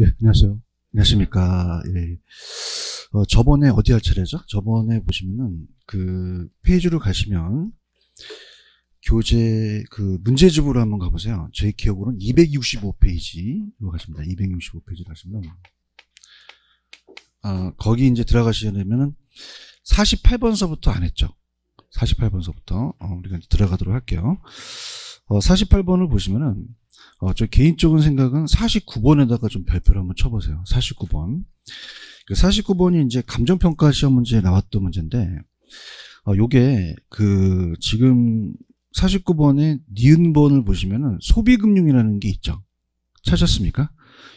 예, 안녕하세요. 안녕하십니까. 예. 어, 저번에 어디 할 차례죠? 저번에 보시면은 그 페이지를 가시면 교재 그 문제집으로 한번 가보세요. 제 기억으로는 265페이지로 가십니다. 265페이지로 가시면 아, 거기 이제 들어가시려면은 48번서부터 안 했죠. 48번서부터 어, 우리가 들어가도록 할게요. 어, 48번을 보시면은 어, 저 개인적인 생각은 49번에다가 좀 별표를 한번 쳐보세요. 49번. 그 49번이 이제 감정평가 시험 문제에 나왔던 문제인데, 어, 요게 그 지금 49번에 니은 번을 보시면은 소비금융이라는 게 있죠. 찾았습니까?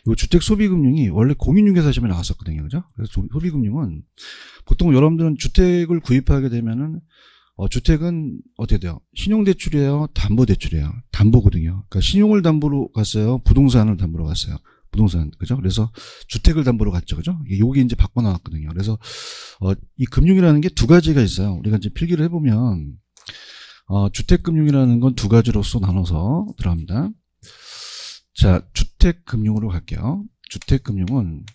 요 주택 소비금융이 원래 공인중개사 시험에 나왔었거든요. 그죠? 그래서 소비금융은 보통 여러분들은 주택을 구입하게 되면은 어, 주택은 어떻게 돼요? 신용대출이에요? 담보대출이에요? 담보거든요. 그러니까 신용을 담보로 갔어요. 부동산을 담보로 갔어요. 부동산 그죠? 그래서 주택을 담보로 갔죠, 그죠? 이게 이제 바꿔 나왔거든요. 그래서 어, 이 금융이라는 게 두 가지가 있어요. 우리가 이제 필기를 해보면 어, 주택금융이라는 건 두 가지로서 나눠서 들어갑니다. 자, 주택금융으로 갈게요. 주택금융은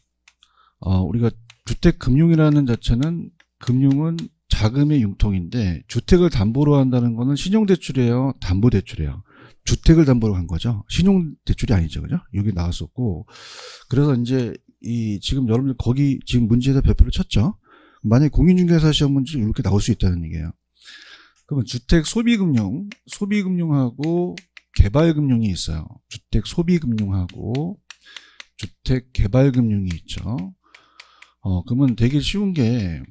어, 우리가 주택금융이라는 자체는 금융은 자금의 융통인데 주택을 담보로 한다는 거는 신용대출이에요. 담보대출이에요. 주택을 담보로 한 거죠. 신용대출이 아니죠. 그죠? 여기 나왔었고. 그래서 이제 이 지금 여러분들 거기 지금 문제에다 별표를 쳤죠. 만약에 공인중개사 시험 문제 이렇게 나올 수 있다는 얘기예요. 그러면 주택 소비금융, 소비금융하고 개발금융이 있어요. 주택 소비금융하고 주택 개발금융이 있죠. 어, 그러면 되게 쉬운 게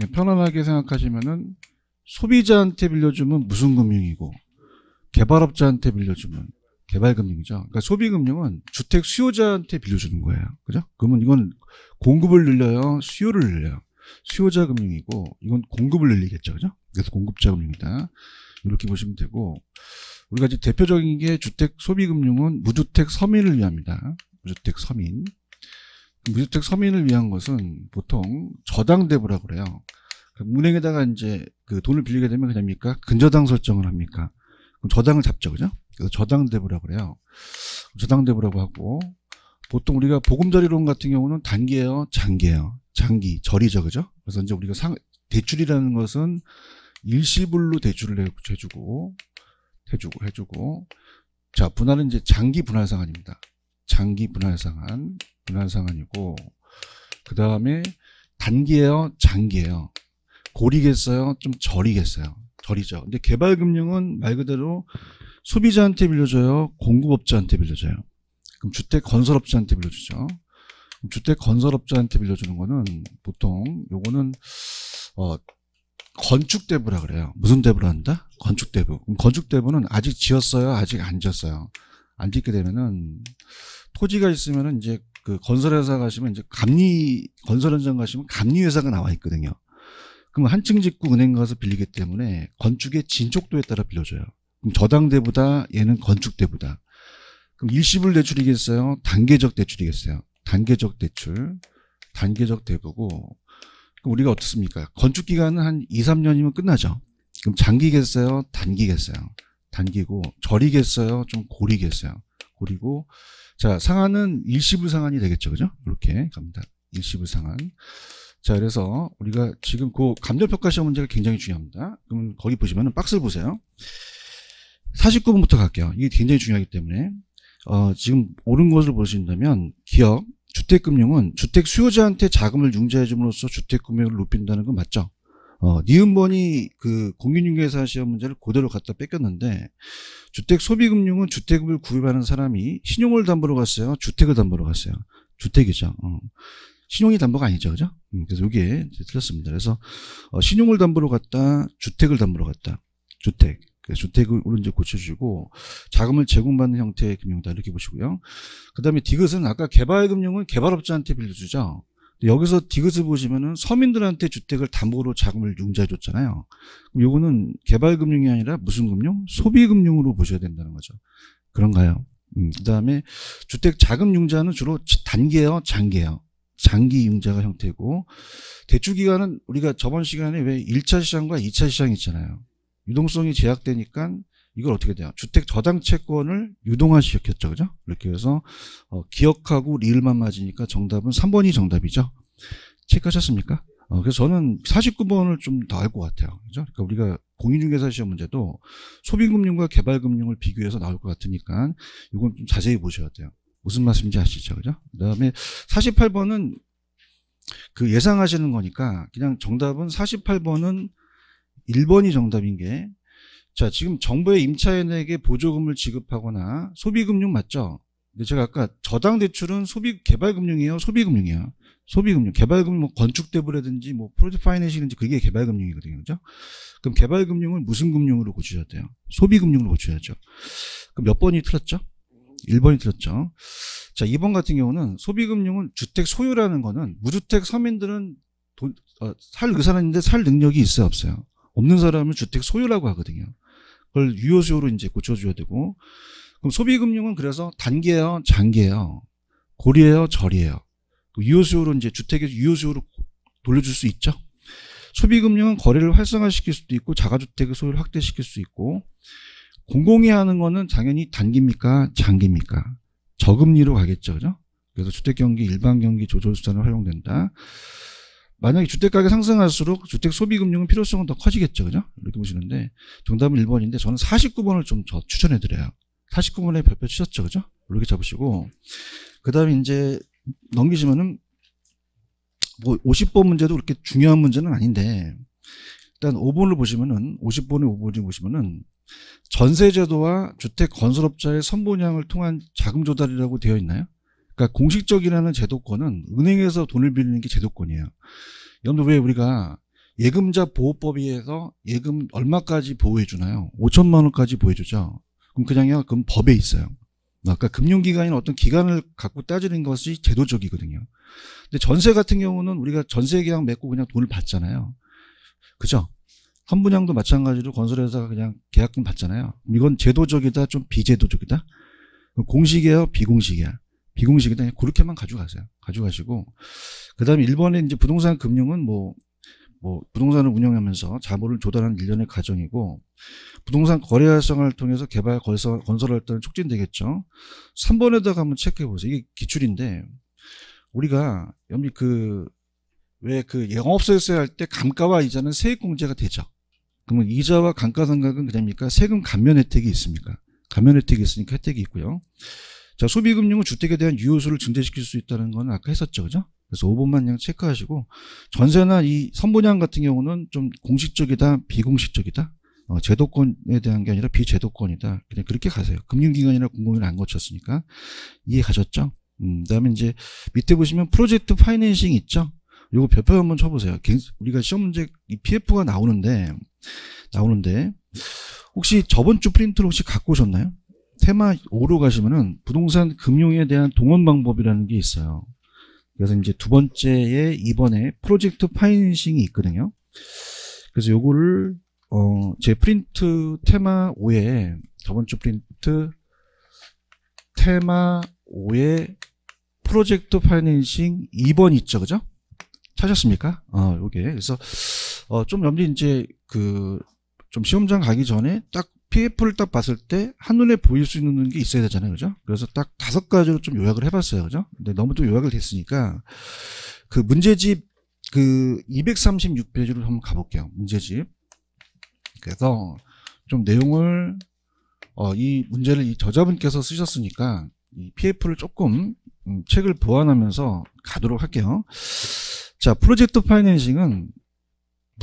예, 편안하게 생각하시면은 소비자한테 빌려주면 무슨 금융이고 개발업자한테 빌려주면 개발금융이죠. 그러니까 소비금융은 주택 수요자한테 빌려주는 거예요. 그죠? 그러면 이건 공급을 늘려요. 수요를 늘려요. 수요자 금융이고 이건 공급을 늘리겠죠. 그죠? 그래서 공급자 금융이다. 이렇게 보시면 되고 우리가 이제 대표적인 게 주택 소비금융은 무주택 서민을 위합니다 무주택 서민. 무주택 서민을 위한 것은 보통 저당대부라고 그래요. 은행에다가 이제 그 돈을 빌리게 되면 그냥 합니까? 근저당 설정을 합니까? 그럼 저당을 잡죠, 그죠? 그래서 저당대부라 그래요. 저당대부라고 하고 보통 우리가 보금자리론 같은 경우는 단기예요, 장기예요. 장기, 절이죠, 그죠? 그래서 이제 우리가 상, 대출이라는 것은 일시불로 대출을 해주고 해주고 해주고 자 분할은 이제 장기 분할 상환입니다. 장기 분할 상환 분할 상한이고 그 다음에 단기예요, 장기예요. 고리겠어요, 좀 저리겠어요. 저리죠. 근데 개발금융은 말 그대로 소비자한테 빌려줘요, 공급업자한테 빌려줘요. 그럼 주택 건설업자한테 빌려주죠. 주택 건설업자한테 빌려주는 거는 보통 요거는 어 건축 대부라 그래요. 무슨 대부를 한다? 건축 대부. 건축 대부는 아직 지었어요, 아직 안 지었어요. 안 짓게 되면은 토지가 있으면은 이제 그 건설회사 가시면 이제 감리 건설 현장 가시면 감리 회사가 나와 있거든요. 그럼 한층 짓고 은행 가서 빌리기 때문에 건축의 진척도에 따라 빌려줘요. 그럼 저당대보다 얘는 건축대보다. 그럼 일시불 대출이겠어요? 단계적 대출이겠어요? 단계적 대출, 단계적 대부고 그럼 우리가 어떻습니까? 건축 기간은 한 2, 3년이면 끝나죠. 그럼 장기겠어요? 단기겠어요? 단기고 저리겠어요? 좀 고리겠어요? 그리고 자 상한은 일시불 상한이 되겠죠 그죠 이렇게 갑니다 일시불 상한 자 그래서 우리가 지금 그 감정평가 시험 문제가 굉장히 중요합니다 그럼 거기 보시면은 박스를 보세요 49번부터 갈게요 이게 굉장히 중요하기 때문에 어, 지금 옳은 것을 보신다면 기업 주택금융은 주택 수요자한테 자금을 융자해 줌으로써 주택 금융을 높인다는 건 맞죠 어, 니은번이 그 공인중개사 시험 문제를 그대로 갖다 뺏겼는데 주택 소비금융은 주택을 구입하는 사람이 신용을 담보로 갔어요. 주택을 담보로 갔어요. 주택이죠. 어. 신용이 담보가 아니죠. 그죠? 음, 그래서 이게 이제 틀렸습니다. 그래서 어, 신용을 담보로 갔다 주택을 담보로 갔다. 주택. 주택으로 이제 고쳐주고 자금을 제공받는 형태의 금융이다 이렇게 보시고요. 그 다음에 디귿은 아까 개발금융은 개발업자한테 빌려주죠. 여기서 디귿을 보시면은 서민들한테 주택을 담보로 자금을 융자해 줬잖아요. 요거는 개발 금융이 아니라 무슨 금융? 소비 금융으로 보셔야 된다는 거죠. 그런가요? 음, 그다음에 주택 자금 융자는 주로 단기예요, 장기예요. 장기 융자가 형태고 대출 기간은 우리가 저번 시간에 왜 1차 시장과 2차 시장 있잖아요. 유동성이 제약되니까 이걸 어떻게 돼요? 주택 저당 채권을 유동화시켰죠. 그죠? 이렇게 해서 어, 기억하고 리을만 맞으니까 정답은 3번이 정답이죠. 체크하셨습니까? 어, 그래서 저는 49번을 좀 더 알 것 같아요. 그죠? 그러니까 우리가 공인중개사 시험 문제도 소비금융과 개발금융을 비교해서 나올 것 같으니까 이건 좀 자세히 보셔야 돼요. 무슨 말씀인지 아시죠? 그죠? 그 다음에 48번은 그 예상하시는 거니까 그냥 정답은 48번은 1번이 정답인 게 자, 지금 정부의 임차인에게 보조금을 지급하거나 소비금융 맞죠? 근데 제가 아까 저당 대출은 소비 개발금융이에요, 소비금융이에요. 소비금융, 개발금융, 뭐 건축대부라든지 뭐 프로젝트 파이낸싱든지 그게 개발금융이거든요, 그죠? 그럼 개발금융을 무슨 금융으로 고쳐야 돼요? 소비금융으로 고쳐야죠. 그럼 몇 번이 틀렸죠? 1번이 틀렸죠. 자, 2번 같은 경우는 소비금융은 주택 소유라는 거는 무주택 서민들은 돈, 어, 살 의사는 그 있는데 살 능력이 있어요, 없어요? 없는 사람을 주택 소유라고 하거든요. 그걸 유효수요로 이제 고쳐줘야 되고 그럼 소비금융은 그래서 단기예요, 장기예요, 고리예요, 절이에요. 유효수요로 이제 주택에서 유효수요로 돌려줄 수 있죠. 소비금융은 거래를 활성화시킬 수도 있고 자가주택의 소유를 확대시킬 수 있고 공공이 하는 거는 당연히 단기입니까, 장기입니까? 저금리로 가겠죠, 그죠? 그래서 주택 경기 일반 경기 조절 수단을 활용된다. 만약에 주택가격 상승할수록 주택 소비금융은 필요성은 더 커지겠죠. 그죠? 이렇게 보시는데 정답은 1번인데 저는 49번을 좀 더 추천해드려요. 49번에 별표 치셨죠. 그죠? 이렇게 잡으시고 그 다음에 이제 넘기시면은 뭐 50번 문제도 그렇게 중요한 문제는 아닌데 일단 5번을 보시면은 50번에 5번을 보시면은 전세제도와 주택 건설업자의 선분양을 통한 자금 조달이라고 되어 있나요? 그러니까 공식적이라는 제도권은 은행에서 돈을 빌리는 게 제도권이에요. 여러분 왜 우리가 예금자 보호법에 서 예금 얼마까지 보호해 주나요? 5천만 원까지 보호해 주죠. 그럼 그냥요. 그럼 법에 있어요. 아까 그러니까 금융기관인 어떤 기관을 갖고 따지는 것이 제도적이거든요. 근데 전세 같은 경우는 우리가 전세 계약 맺고 그냥 돈을 받잖아요. 그죠? 한분양도 마찬가지로 건설회사가 그냥 계약금 받잖아요. 이건 제도적이다, 좀 비제도적이다. 공식이에요, 비공식이야. 비공식이다. 그렇게만 가져가세요. 가져가시고 그다음에 일본에 이제 부동산 금융은 뭐뭐 뭐 부동산을 운영하면서 자본을 조달하는 일련의 과정이고 부동산 거래 활성화를 통해서 개발 건설, 건설 활동이 촉진되겠죠. 3번에다가 한번 체크해 보세요. 이게 기출인데 우리가 연비 그왜 그 영업소에서 할 때 감가와 이자는 세액공제가 되죠. 그러면 이자와 감가상각은 그됩니까? 세금 감면 혜택이 있습니까? 감면 혜택이 있으니까 혜택이 있고요. 자, 소비금융은 주택에 대한 유효수를 증대시킬 수 있다는 건 아까 했었죠. 그죠? 그래서 5번만 그냥 체크하시고 전세나 이 선분양 같은 경우는 좀 공식적이다, 비공식적이다. 어, 제도권에 대한 게 아니라 비제도권이다. 그냥 그렇게 가세요. 금융기관이나 공공을 안 거쳤으니까 이해 가셨죠? 음, 그다음에 이제 밑에 보시면 프로젝트 파이낸싱 있죠? 요거 별표 한번 쳐보세요. 우리가 시험 문제 이 PF가 나오는데 나오는데 혹시 저번 주 프린트를 혹시 갖고 오셨나요? 테마 5로 가시면은 부동산 금융에 대한 동원 방법이라는 게 있어요. 그래서 이제 두 번째에 이번에 프로젝트 파이낸싱이 있거든요. 그래서 요거를 어, 제 프린트 테마 5에 저번 주 프린트 테마 5에 프로젝트 파이낸싱 2번 있죠. 그죠? 찾았습니까? 어, 요게. 그래서 어, 좀 염리 이제 그 좀 시험장 가기 전에 딱 PF를 딱 봤을 때 한눈에 보일 수 있는 게 있어야 되잖아요. 그죠? 그래서 딱 다섯 가지로 좀 요약을 해봤어요. 그죠? 근데 너무 좀 요약을 됐으니까 그 문제집 그 236페이지로 한번 가볼게요. 문제집. 그래서 좀 내용을 어, 이 문제를 이 저자분께서 쓰셨으니까 이 PF를 조금 음, 책을 보완하면서 가도록 할게요. 자, 프로젝트 파이낸싱은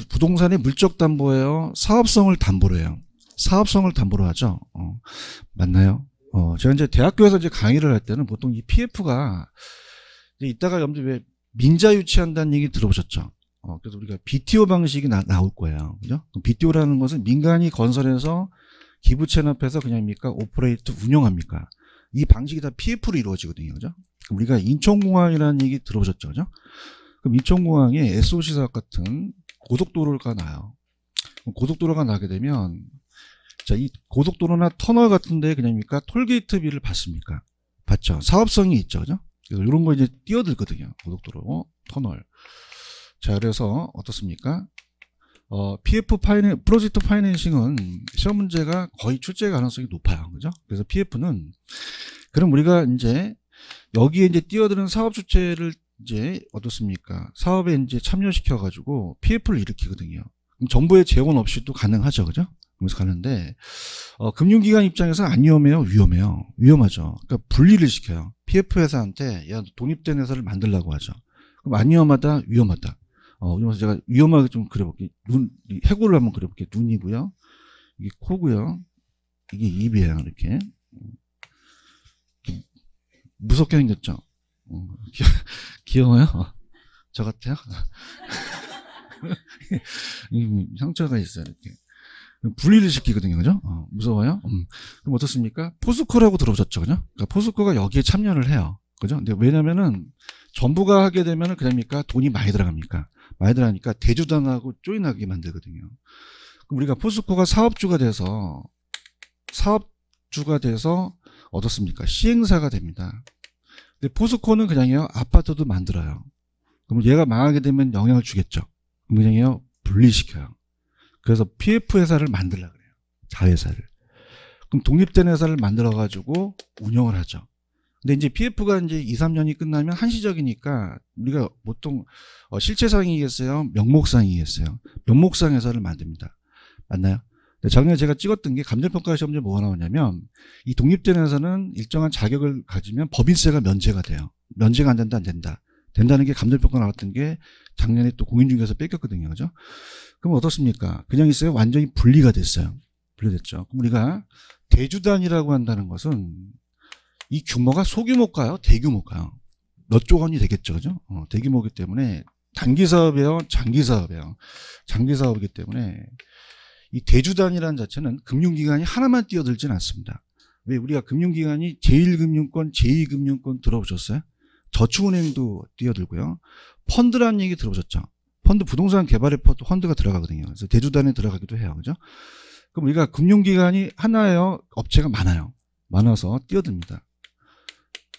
부동산의 물적 담보예요. 사업성을 담보로 해요. 사업성을 담보로 하죠. 어, 맞나요? 어, 제가 이제 대학교에서 이제 강의를 할 때는 보통 이 PF가 이제 이따가 여러분 민자 유치한다는 얘기 들어보셨죠? 어, 그래서 우리가 BTO 방식이 나, 나올 거예요. 그죠? BTO라는 것은 민간이 건설해서 기부 체납해서 그냥입니까? 오퍼레이트 운영합니까? 이 방식이 다 PF로 이루어지거든요. 그죠? 우리가 인천공항이라는 얘기 들어보셨죠? 그죠? 그럼 인천공항에 SOC 사업 같은 고속도로가 나요. 고속도로가 나게 되면 자, 이 고속도로나 터널 같은 데 그냥입니까? 톨게이트비를 받습니까? 받죠. 사업성이 있죠. 그죠? 그래서 이런 거 이제 뛰어들거든요. 고속도로, 터널. 자, 그래서 어떻습니까? 어, PF 파이낸 프로젝트 파이낸싱은 시험 문제가 거의 출제 가능성이 높아요. 그죠? 그래서 PF는 그럼 우리가 이제 여기에 이제 뛰어드는 사업 주체를 이제 어떻습니까? 사업에 이제 참여시켜 가지고 PF를 일으키거든요. 정부의 재원 없이도 가능하죠. 그죠? 그러면는데 어, 금융기관 입장에서 안 위험해요? 위험해요. 위험하죠. 그러니까 분리를 시켜요. PF 회사한테 야 독립된 회사를 만들라고 하죠. 그럼 안 위험하다? 위험하다. 어, 그래서 제가 위험하게 좀 그려볼게요. 눈, 해골을 한번 그려볼게요. 눈이고요. 이게 코고요. 이게 입이에요. 이렇게. 무섭게 생겼죠? 어, 귀여, 워요저 같아요? 상처가 뭐 있어요. 이렇게. 분리를 시키거든요. 그죠? 어, 무서워요? 음. 음. 그럼 어떻습니까? 포스코라고 들어보셨죠? 그죠? 그러니까 포스코가 여기에 참여를 해요. 그죠? 근데 왜냐면은 전부가 하게 되면은 그러니까 돈이 많이 들어갑니까? 많이 들어가니까 대주당하고 쪼인하게 만들거든요. 그럼 우리가 포스코가 사업주가 돼서 사업주가 돼서 어떻습니까? 시행사가 됩니다. 근데 포스코는 그냥요 아파트도 만들어요. 그럼 얘가 망하게 되면 영향을 주겠죠. 그냥요 분리시켜요. 그래서 PF 회사를 만들라 그래요. 자회사를. 그럼 독립된 회사를 만들어 가지고 운영을 하죠. 근데 이제 PF가 이제 2, 3년이 끝나면 한시적이니까 우리가 보통 어, 실체상이겠어요, 명목상이겠어요. 명목상 회사를 만듭니다. 맞나요? 작년에 제가 찍었던 게 감정평가 시험제 뭐가 나오냐면 이 독립된 회사는 일정한 자격을 가지면 법인세가 면제가 돼요. 면제가 안 된다 안 된다. 된다는 게 감정평가 나왔던 게 작년에 또 공인중개사 뺏겼거든요. 그죠? 그럼 어떻습니까? 그냥 있어요? 완전히 분리가 됐어요. 분리됐죠. 그럼 우리가 대주단이라고 한다는 것은 이 규모가 소규모가요? 대규모가요? 몇조건이 되겠죠. 그죠? 어, 대규모기 이 때문에 단기 사업이에요? 장기 사업이에요? 장기 사업이기 때문에 이 대주단이라는 자체는 금융기관이 하나만 뛰어들지는 않습니다. 왜 우리가 금융기관이 제1금융권, 제2금융권 들어보셨어요? 저축은행도 뛰어들고요. 펀드라는 얘기 들어보셨죠? 펀드 부동산 개발에 펀드가 들어가거든요. 그래서 대주단에 들어가기도 해요. 그죠? 그럼 우리가 금융기관이 하나예요. 업체가 많아요. 많아서 뛰어듭니다.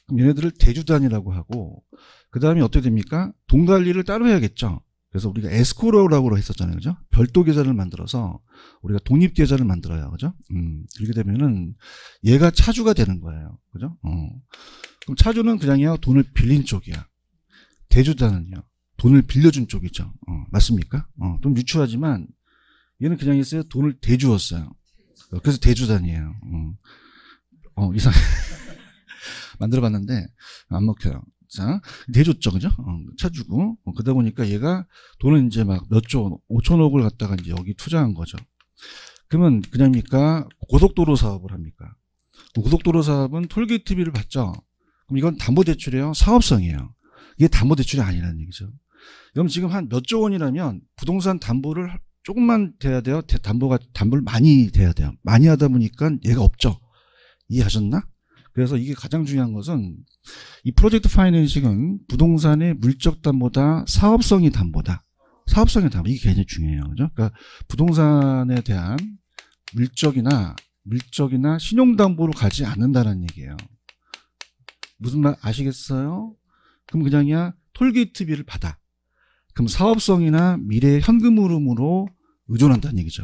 그럼 얘네들을 대주단이라고 하고 그 다음에 어떻게 됩니까? 돈 관리를 따로 해야겠죠. 그래서 우리가 에스코로라고 했었잖아요. 그죠? 별도 계좌를 만들어서 우리가 독립 계좌를 만들어요. 그죠? 음, 그렇게 되면은 얘가 차주가 되는 거예요. 그죠? 어. 그럼 차주는 그냥요. 돈을 빌린 쪽이야. 대주자는요. 돈을 빌려준 쪽이죠. 어, 맞습니까? 어, 좀 유추하지만 얘는 그냥 했어요. 돈을 대주었어요. 어, 그래서 대주단이에요. 어, 음. 어 이상해. 만들어봤는데 안 먹혀요. 자, 내줬죠. 그죠? 어, 차주고. 어, 그러다 보니까 얘가 돈은 이제 막 몇 조 원, 5천억을 갖다가 이제 여기 투자한 거죠. 그러면 그냥입니까? 고속도로 사업을 합니까? 고속도로 사업은 톨게이트비를 받죠. 그럼 이건 담보대출이에요. 사업성이에요. 이게 담보대출이 아니라는 얘기죠. 그럼 지금 한 몇 조 원이라면 부동산 담보를 조금만 돼야 돼요. 담보가 담보를 많이 돼야 돼요. 많이 하다 보니까 얘가 없죠. 이해하셨나? 그래서 이게 가장 중요한 것은 이 프로젝트 파이낸싱은 부동산의 물적 담보다 사업성이 담보다. 사업성이 담보. 이게 굉장히 중요해요. 그죠? 그러니까 부동산에 대한 물적이나 물적이나 신용담보로 가지 않는다는 얘기예요. 무슨 말 아시겠어요? 그럼 그냥이야 톨게이트비를 받아. 그럼 사업성이나 미래 현금 흐름으로 의존한다는 얘기죠.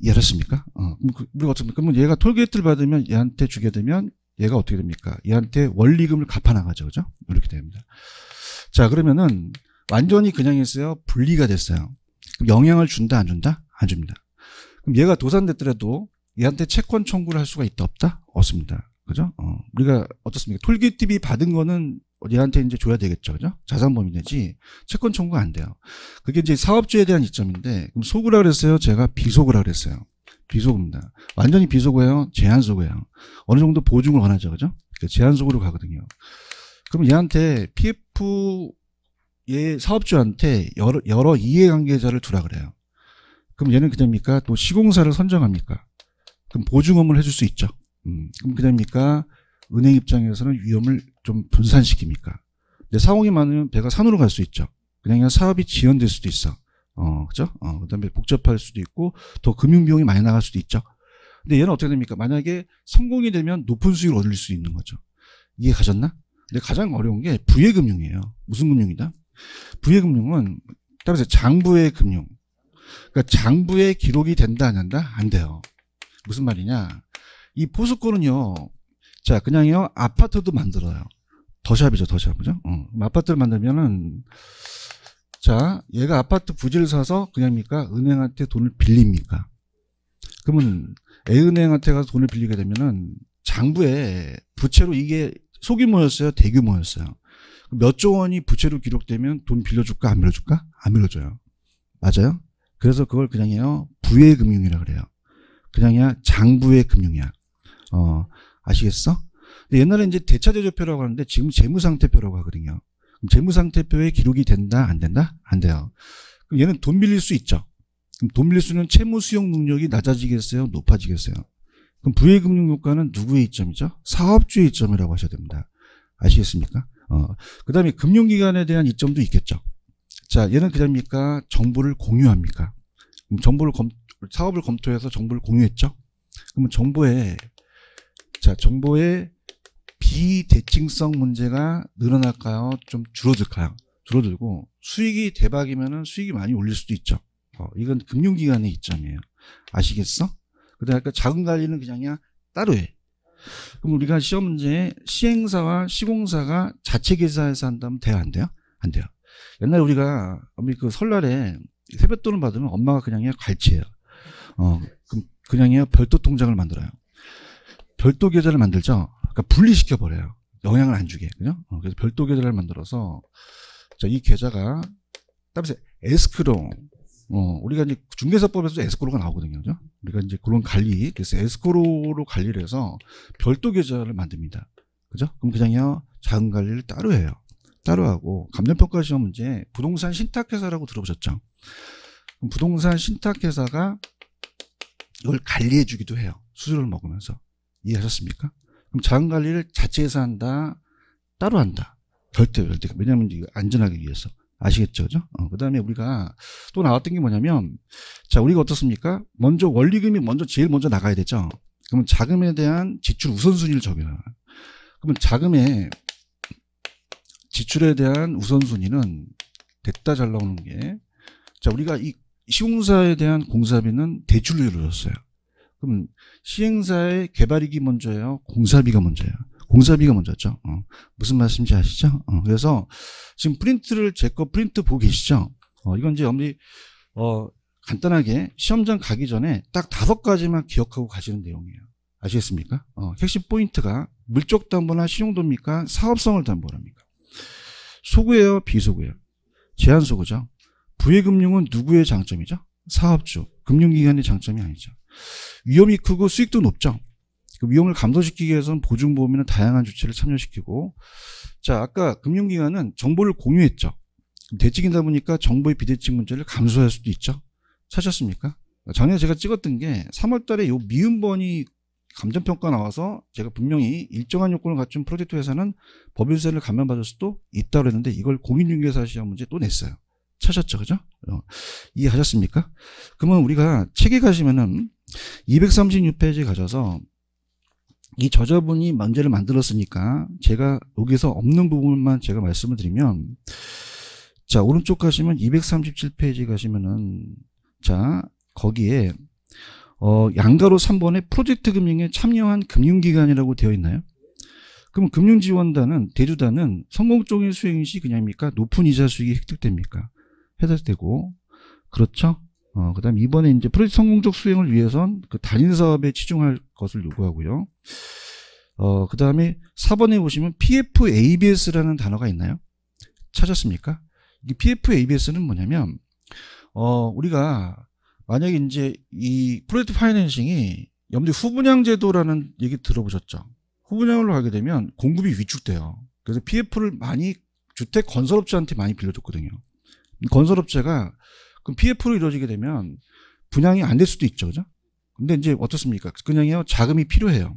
이해하셨습니까? 어, 그럼 그, 우리가 어떻게, 그러면 얘가 톨게이트를 받으면 얘한테 주게 되면 얘가 어떻게 됩니까? 얘한테 원리금을 갚아 나가죠. 그죠? 이렇게 됩니다. 자, 그러면은 완전히 그냥 했어요. 분리가 됐어요. 그럼 영향을 준다, 안 준다? 안 줍니다. 그럼 얘가 도산됐더라도 얘한테 채권 청구를 할 수가 있다, 없다? 없습니다. 그죠? 어, 우리가 어떻습니까? 톨깃티비 받은 거는 얘한테 이제 줘야 되겠죠. 그죠? 자산범위내지 채권 청구가 안 돼요. 그게 이제 사업주에 대한 이점인데, 그럼 속으라 그랬어요? 제가 비소으라 그랬어요. 비속어입니다. 완전히 비속어예요? 제한속어예요. 어느 정도 보증을 원하죠. 그죠? 그러니까 제한속으로 가거든요. 그럼 얘한테 PF 의 사업주한테 여러, 여러 이해관계자를 두라 그래요. 그럼 얘는 그답니까? 또 시공사를 선정합니까? 그럼 보증금을 해줄 수 있죠. 음, 그럼 그답니까? 은행 입장에서는 위험을 좀 분산시킵니까? 근데 상황이 많으면 배가 산으로 갈 수 있죠. 그냥 사업이 지연될 수도 있어. 어, 그죠? 어, 그 다음에 복잡할 수도 있고, 더 금융비용이 많이 나갈 수도 있죠. 근데 얘는 어떻게 됩니까? 만약에 성공이 되면 높은 수익을 얻을 수 있는 거죠. 이해 가셨나? 근데 가장 어려운 게 부의금융이에요. 무슨 금융이다? 부의금융은 따라서 장부의 금융. 그러니까 장부의 기록이 된다, 안 된다? 안 돼요. 무슨 말이냐? 이 포스코는요, 자, 그냥요, 아파트도 만들어요. 더샵이죠, 더샵. 그죠? 어, 아파트를 만들면은, 자, 얘가 아파트 부지를 사서 그냥입니까? 은행한테 돈을 빌립니까? 그러면 A은행한테 가서 돈을 빌리게 되면은 장부에 부채로 이게 소규모였어요? 대규모였어요? 몇조 원이 부채로 기록되면 돈 빌려줄까? 안 빌려줄까? 안 빌려줘요. 맞아요? 그래서 그걸 그냥 해요. 부의 금융이라 그래요. 그냥이야 장부의 금융이야. 어, 아시겠어? 옛날에 이제 대차대조표라고 하는데 지금 재무상태표라고 하거든요. 재무상태표에 기록이 된다? 안 된다? 안 돼요. 그럼 얘는 돈 빌릴 수 있죠. 그럼 돈 빌릴 수는 채무 수용 능력이 낮아지겠어요? 높아지겠어요? 그럼 부의 금융 효과는 누구의 이점이죠? 사업주의 이점이라고 하셔야 됩니다. 아시겠습니까? 어. 그 다음에 금융기관에 대한 이점도 있겠죠. 자, 얘는 그다입니까 정보를 공유합니까? 정보를 검, 사업을 검토해서 정보를 공유했죠? 그러면 정보에, 자, 정보에 비대칭성 문제가 늘어날까요? 좀 줄어들까요? 줄어들고 수익이 대박이면 수익이 많이 올릴 수도 있죠. 어, 이건 금융기관의 이점이에요. 아시겠어? 그러니까 자금 관리는 그냥야 따로 해. 그럼 우리가 시험 문제 시행사와 시공사가 자체 계좌에서 한다면 돼요? 안 돼요? 안 돼요. 옛날 우리가 어머그 설날에 세뱃돈을 받으면 엄마가 그냥 갈치예요. 어, 그럼 그냥 별도 통장을 만들어요. 별도 계좌를 만들죠. 그러니까 분리시켜 버려요. 영향을 안 주게. 그죠? 어, 그래서 별도 계좌를 만들어서 자, 이 계좌가 따라서 에스크로 어, 우리가 이제 중개사법에서 에스크로가 나오거든요. 그죠? 우리가 이제 그런 관리, 그래서 에스코로로 관리를 해서 별도 계좌를 만듭니다. 그죠? 그럼 그냥요, 자금 관리를 따로 해요. 따로 하고, 감정평가 시험 문제, 부동산 신탁회사라고 들어보셨죠? 그럼 부동산 신탁회사가 이걸 관리해주기도 해요. 수수료를 먹으면서. 이해하셨습니까? 그럼 자금 관리를 자체에서 한다, 따로 한다. 절대 절대. 왜냐하면 안전하기 위해서. 아시겠죠? 그죠? 어, 그 다음에 우리가 또 나왔던 게 뭐냐면, 자, 우리가 어떻습니까? 먼저 원리금이 먼저 제일 먼저 나가야 되죠? 그러면 자금에 대한 지출 우선순위를 적용하 그러면 자금에 지출에 대한 우선순위는 됐다 잘 나오는 게, 자, 우리가 이 시공사에 대한 공사비는 대출로 이루어졌어요. 그럼 시행사의 개발이기 먼저예요? 공사비가 먼저예요? 공사비가 먼저죠. 어. 무슨 말씀인지 아시죠? 어. 그래서 지금 프린트를 제거 프린트 보고 계시죠? 어, 이건 이제 엄러 어, 간단하게 시험장 가기 전에 딱 다섯 가지만 기억하고 가시는 내용이에요. 아시겠습니까? 어, 핵심 포인트가 물적 담보나 신용도입니까? 사업성을 담보합니까? 소구예요? 비소구예요? 제한소구죠. 부의금융은 누구의 장점이죠? 사업주, 금융기관의 장점이 아니죠. 위험이 크고 수익도 높죠. 그 위험을 감소시키기 위해서는 보증 보험이나 다양한 조치를 참여시키고 자 아까 금융기관은 정보를 공유했죠. 대책이다 보니까 정보의 비대칭 문제를 감소할 수도 있죠. 찾으셨습니까? 작년에 제가 찍었던 게 3월달에 요 미음번이 감정평가 나와서 제가 분명히 일정한 요건을 갖춘 프로젝트 회사는 법인세를 감면받을 수도 있다고 했는데 이걸 공인중개사 시험 문제 또 냈어요. 찾았죠. 그죠? 어, 이해하셨습니까? 그러면 우리가 책에 가시면은 236페이지 가셔서 이 저자분이 문제를 만들었으니까 제가 여기서 없는 부분만 제가 말씀을 드리면 자, 오른쪽 가시면 237페이지 가시면은 자, 거기에 어, 양가로 3번에 프로젝트 금융에 참여한 금융기관이라고 되어 있나요? 그럼 금융지원단은 대주단은 성공적인 수행 시 그냥입니까? 높은 이자 수익이 획득됩니까? 해소되고 그렇죠? 어, 그다음 이번에 이제 프로젝트 성공적 수행을 위해선 그 단인 사업에 치중할 것을 요구하고요. 어, 그다음에 4번에 보시면 PFABS라는 단어가 있나요? 찾았습니까? 이 PFABS는 뭐냐면 어, 우리가 만약에 이제 이 프로젝트 파이낸싱이 염두 에 후분양 제도라는 얘기 들어보셨죠? 후분양으로 가게 되면 공급이 위축돼요. 그래서 PF를 많이 주택 건설업자한테 많이 빌려줬거든요. 건설업체가 그럼 PF로 이루어지게 되면 분양이 안 될 수도 있죠. 그죠? 근데 이제 어떻습니까? 그냥요, 자금이 필요해요.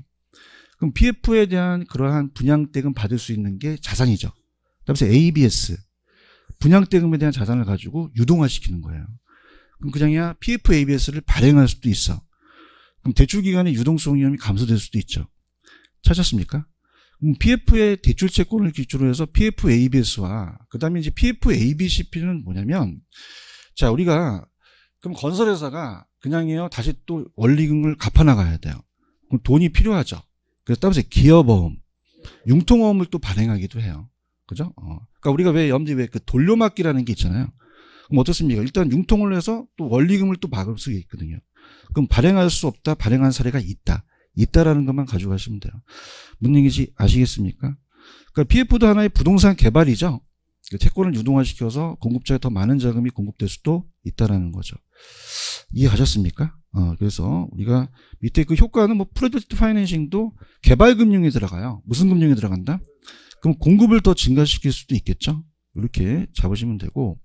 그럼 PF에 대한 그러한 분양대금 받을 수 있는 게 자산이죠. 그다음에 ABS. 분양대금에 대한 자산을 가지고 유동화시키는 거예요. 그럼 그냥이야 PF ABS를 발행할 수도 있어. 그럼 대출 기간의 유동성 위험이 감소될 수도 있죠. 찾았습니까? 음, PF의 대출 채권을 기초로 해서 PF ABS와 그다음에 이제 PF ABCP는 뭐냐면 자 우리가 그럼 건설회사가 그냥이요 다시 또 원리금을 갚아 나가야 돼요. 그럼 돈이 필요하죠. 그래서 따라서 기업보험융통보험을또 발행하기도 해요. 그죠? 어. 그러니까 우리가 왜 염지 왜 그 돌려막기라는 게 있잖아요. 그럼 어떻습니까? 일단 융통을 해서 또 원리금을 또 막을 수 있거든요. 그럼 발행할 수 없다, 발행한 사례가 있다. 있다라는 것만 가져가시면 돼요. 무슨 얘기지 아시겠습니까? 그러니까 PF도 하나의 부동산 개발이죠. 그 채권을 유동화시켜서 공급자에 더 많은 자금이 공급될 수도 있다라는 거죠. 이해하셨습니까? 어, 그래서 우리가 밑에 그 효과는 뭐 프로젝트 파이낸싱도 개발 금융에 들어가요. 무슨 금융에 들어간다? 그럼 공급을 더 증가시킬 수도 있겠죠. 이렇게 잡으시면 되고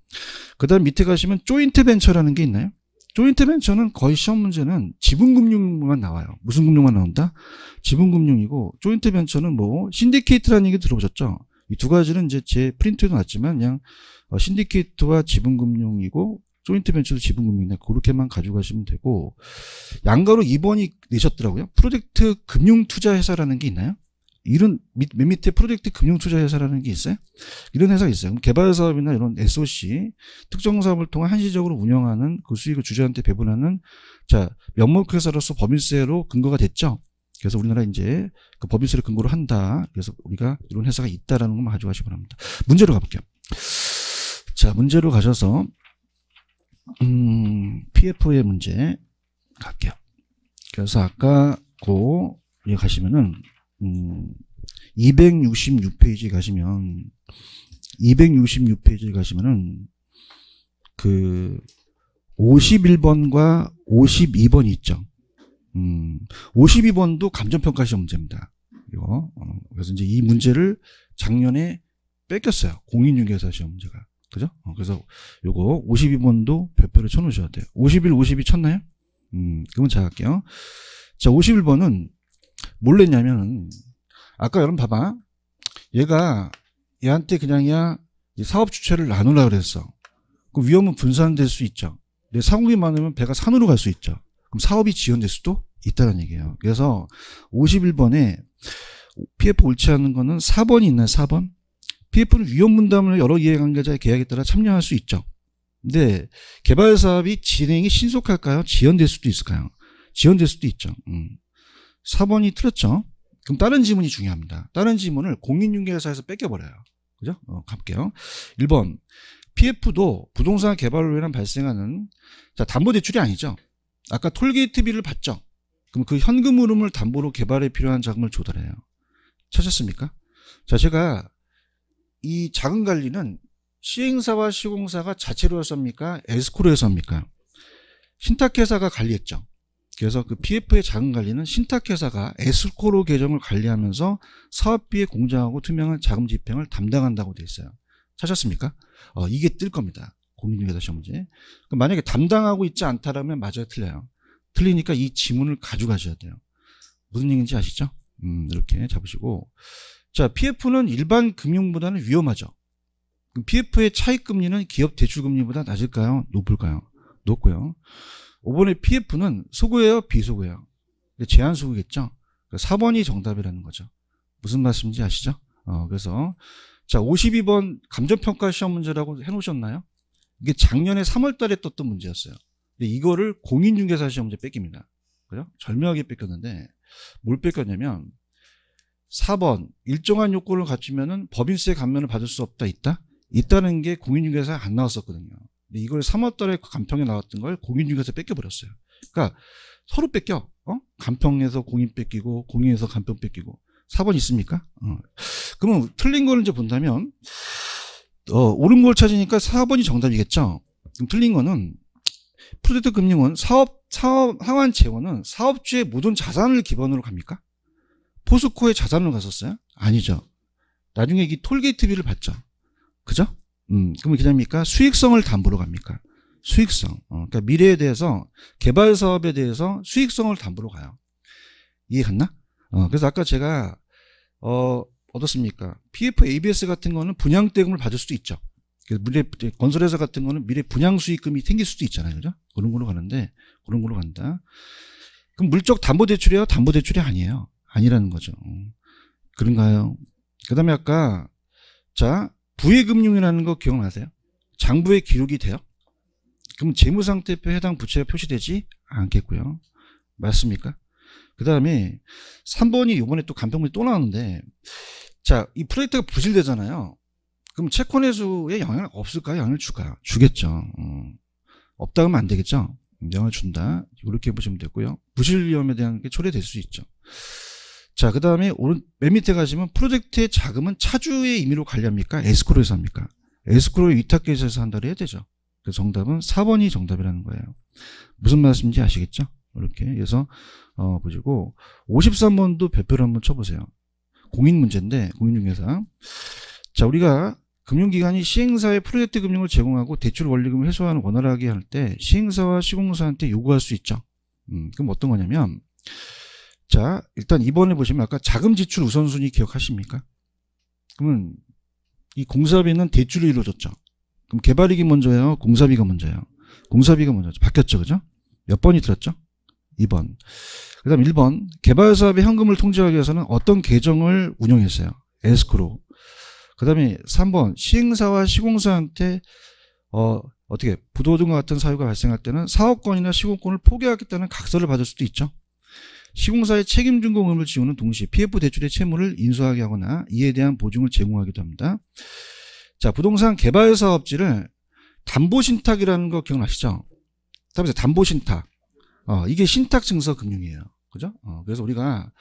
그다음 밑에 가시면 조인트 벤처라는 게 있나요? 조인트 벤처는 거의 시험 문제는 지분금융만 나와요. 무슨 금융만 나온다? 지분금융이고 조인트 벤처는 뭐 신디케이트라는 얘기 들어보셨죠? 이 두 가지는 이제 제 프린트에도 났지만 그냥 어, 신디케이트와 지분금융이고 조인트 벤처도 지분금융이나 그렇게만 가져가시면 되고 양가로 2번이 내셨더라고요. 프로젝트 금융투자회사라는 게 있나요? 이런 밑, 맨 밑에 프로젝트 금융투자회사라는 게 있어요. 이런 회사가 있어요. 개발사업이나 이런 SOC, 특정 사업을 통해 한시적으로 운영하는 그 수익을 주주한테 배분하는 자, 면목회사로서 법인세로 근거가 됐죠. 그래서 우리나라 이제 그 법인세를 근거로 한다. 그래서 우리가 이런 회사가 있다라는 것만 가져가시기 바랍니다. 문제로 가볼게요. 자, 문제로 가셔서, 음, PFO의 문제 갈게요. 그래서 아까 고, 여기 가시면은, 음, 266페이지 가시면 266페이지 가시면은 그 51번과 52번 있죠. 음, 52번도 감정평가 시험 문제입니다. 이거. 어, 그래서 이제 이 문제를 작년에 뺏겼어요. 공인중개사 시험 문제가. 그죠? 어, 그래서 요거 52번도 별표를 쳐놓으셔야 돼요. 51, 52 쳤나요? 음, 그러면 자, 할게요. 자, 51번은 뭘 냈냐면 은 아까 여러분 봐봐. 얘가 얘한테 그냥이야 사업 주체를 나누라 그랬어. 그 위험은 분산될 수 있죠. 내 상공이 많으면 배가 산으로 갈 수 있죠. 그럼 사업이 지연될 수도 있다는 얘기예요. 그래서 51번에 PF 옳지 않은 거는 4번이 있나요? 4번? PF는 위험 분담을 여러 이해관계자의 계약에 따라 참여할 수 있죠. 근데 개발 사업이 진행이 신속할까요? 지연될 수도 있을까요? 지연될 수도 있죠. 음. 4번이 틀렸죠. 그럼 다른 지문이 중요합니다. 다른 지문을 공인중개사에서 뺏겨버려요. 그죠? 어, 갈게요. 1번. PF도 부동산 개발로 인한 발생하는 자 담보대출이 아니죠. 아까 톨게이트비를 받죠. 그럼 그 현금 흐름을 담보로 개발에 필요한 자금을 조달해요. 찾았습니까? 자 제가 이 자금 관리는 시행사와 시공사가 자체로 했습니까? 에스코로 했습니까? 신탁회사가 관리했죠. 그래서 그 PF의 자금 관리는 신탁회사가 에스코로 계정을 관리하면서 사업비의 공정하고 투명한 자금 집행을 담당한다고 되어 있어요. 찾았습니까? 어, 이게 뜰 겁니다. 공인중개사 시험 문제. 만약에 담당하고 있지 않다라면 맞아요, 틀려요. 틀리니까 이 지문을 가져가셔야 돼요. 무슨 얘기인지 아시죠? 음, 이렇게 잡으시고. 자, PF는 일반 금융보다는 위험하죠. PF의 차익금리는 기업 대출금리보다 낮을까요? 높을까요? 높고요. 5번의 PF는 소구예요? 비소구예요? 제한소구겠죠? 4번이 그러니까 정답이라는 거죠. 무슨 말씀인지 아시죠? 어, 그래서 자 52번 감정평가 시험 문제라고 해놓으셨나요? 이게 작년에 3월 달에 떴던 문제였어요. 근데 이거를 공인중개사 시험 문제 뺏깁니다. 그죠? 절묘하게 뺏겼는데 뭘 뺏겼냐면 4번 일정한 요건을 갖추면은 법인세 감면을 받을 수 없다 있다? 있다는 게 공인중개사에 안 나왔었거든요. 근데 이걸 3월달에 그 간평에 나왔던 걸 공인중개사 뺏겨버렸어요. 그러니까 서로 뺏겨. 어? 간평에서 공인 뺏기고 공인에서 간평 뺏기고 4번 있습니까? 어. 그러면 틀린 거를 이제 본다면 어, 옳은 걸 찾으니까 4번이 정답이겠죠. 그럼 틀린 거는 프로젝트 금융은 사업 사업 상환 재원은 사업주의 모든 자산을 기반으로 갑니까? 포스코의 자산으로 갔었어요? 아니죠. 나중에 이 톨게이트비를 받죠. 그죠? 음, 그럼 기자입니까? 수익성을 담보로 갑니까? 수익성. 어, 그러니까 미래에 대해서 개발 사업에 대해서 수익성을 담보로 가요. 이해 갔나? 어, 그래서 아까 제가 어, 어떻습니까? PF ABS 같은 거는 분양 대금을 받을 수도 있죠. 그 미래 건설회사 같은 거는 미래 분양 수익금이 생길 수도 있잖아요. 그죠? 그런 걸로 가는데 그런 걸로 간다. 그럼 물적 담보 대출이요 담보 대출이 아니에요. 아니라는 거죠. 음, 그런가요? 그다음에 아까 자, 부의금융이라는 거 기억나세요? 장부에 기록이 돼요? 그럼 재무상태표 해당 부채가 표시되지 않겠고요. 맞습니까? 그 다음에 3번이 요번에 또 간평문이 또 나왔는데 자, 이 프로젝트가 부실되잖아요. 그럼 채권 회수에 영향을 없을까요? 영향을 줄까요? 주겠죠. 어. 없다 하면 안 되겠죠. 영향을 준다. 이렇게 보시면 되고요. 부실 위험에 대한 게 초래될 수 있죠. 자, 그 다음에 오른, 맨 밑에 가시면 프로젝트의 자금은 차주의 임의로 관리합니까? 에스크로에서 합니까? 에스크로의 위탁계좌에서 한다고 해야 되죠. 그 정답은 4번이 정답이라는 거예요. 무슨 말씀인지 아시겠죠? 이렇게 해서 어, 보시고 53번도 별표를 한번 쳐보세요. 공인 문제인데 공인중개사 자 우리가 금융기관이 시행사의 프로젝트 금융을 제공하고 대출 원리금을 해소하는 원활하게 할 때 시행사와 시공사한테 요구할 수 있죠. 음, 그럼 어떤 거냐면 자, 일단 2번에 보시면 아까 자금 지출 우선순위 기억하십니까? 그러면 이 공사비는 대출로 이루어졌죠. 그럼 개발이기 먼저예요? 공사비가 먼저예요? 공사비가 먼저 바뀌었죠. 그죠? 몇 번이 들었죠? 2번. 그 다음 1번. 개발사업의 현금을 통제하기 위해서는 어떤 계정을 운영했어요? 에스크로. 그 다음에 3번. 시행사와 시공사한테 어, 어떻게 부도등과 같은 사유가 발생할 때는 사업권이나 시공권을 포기하겠다는 각서를 받을 수도 있죠. 시공사의 책임 증거 의무를 지우는 동시에 PF 대출의 채무를 인수하게 하거나 이에 대한 보증을 제공하기도 합니다. 자, 부동산 개발 사업지를 담보 신탁이라는 거 기억나시죠? 다음에 담보 신탁. 어, 이게 신탁 증서 금융이에요. 그죠? 어, 그래서 우리가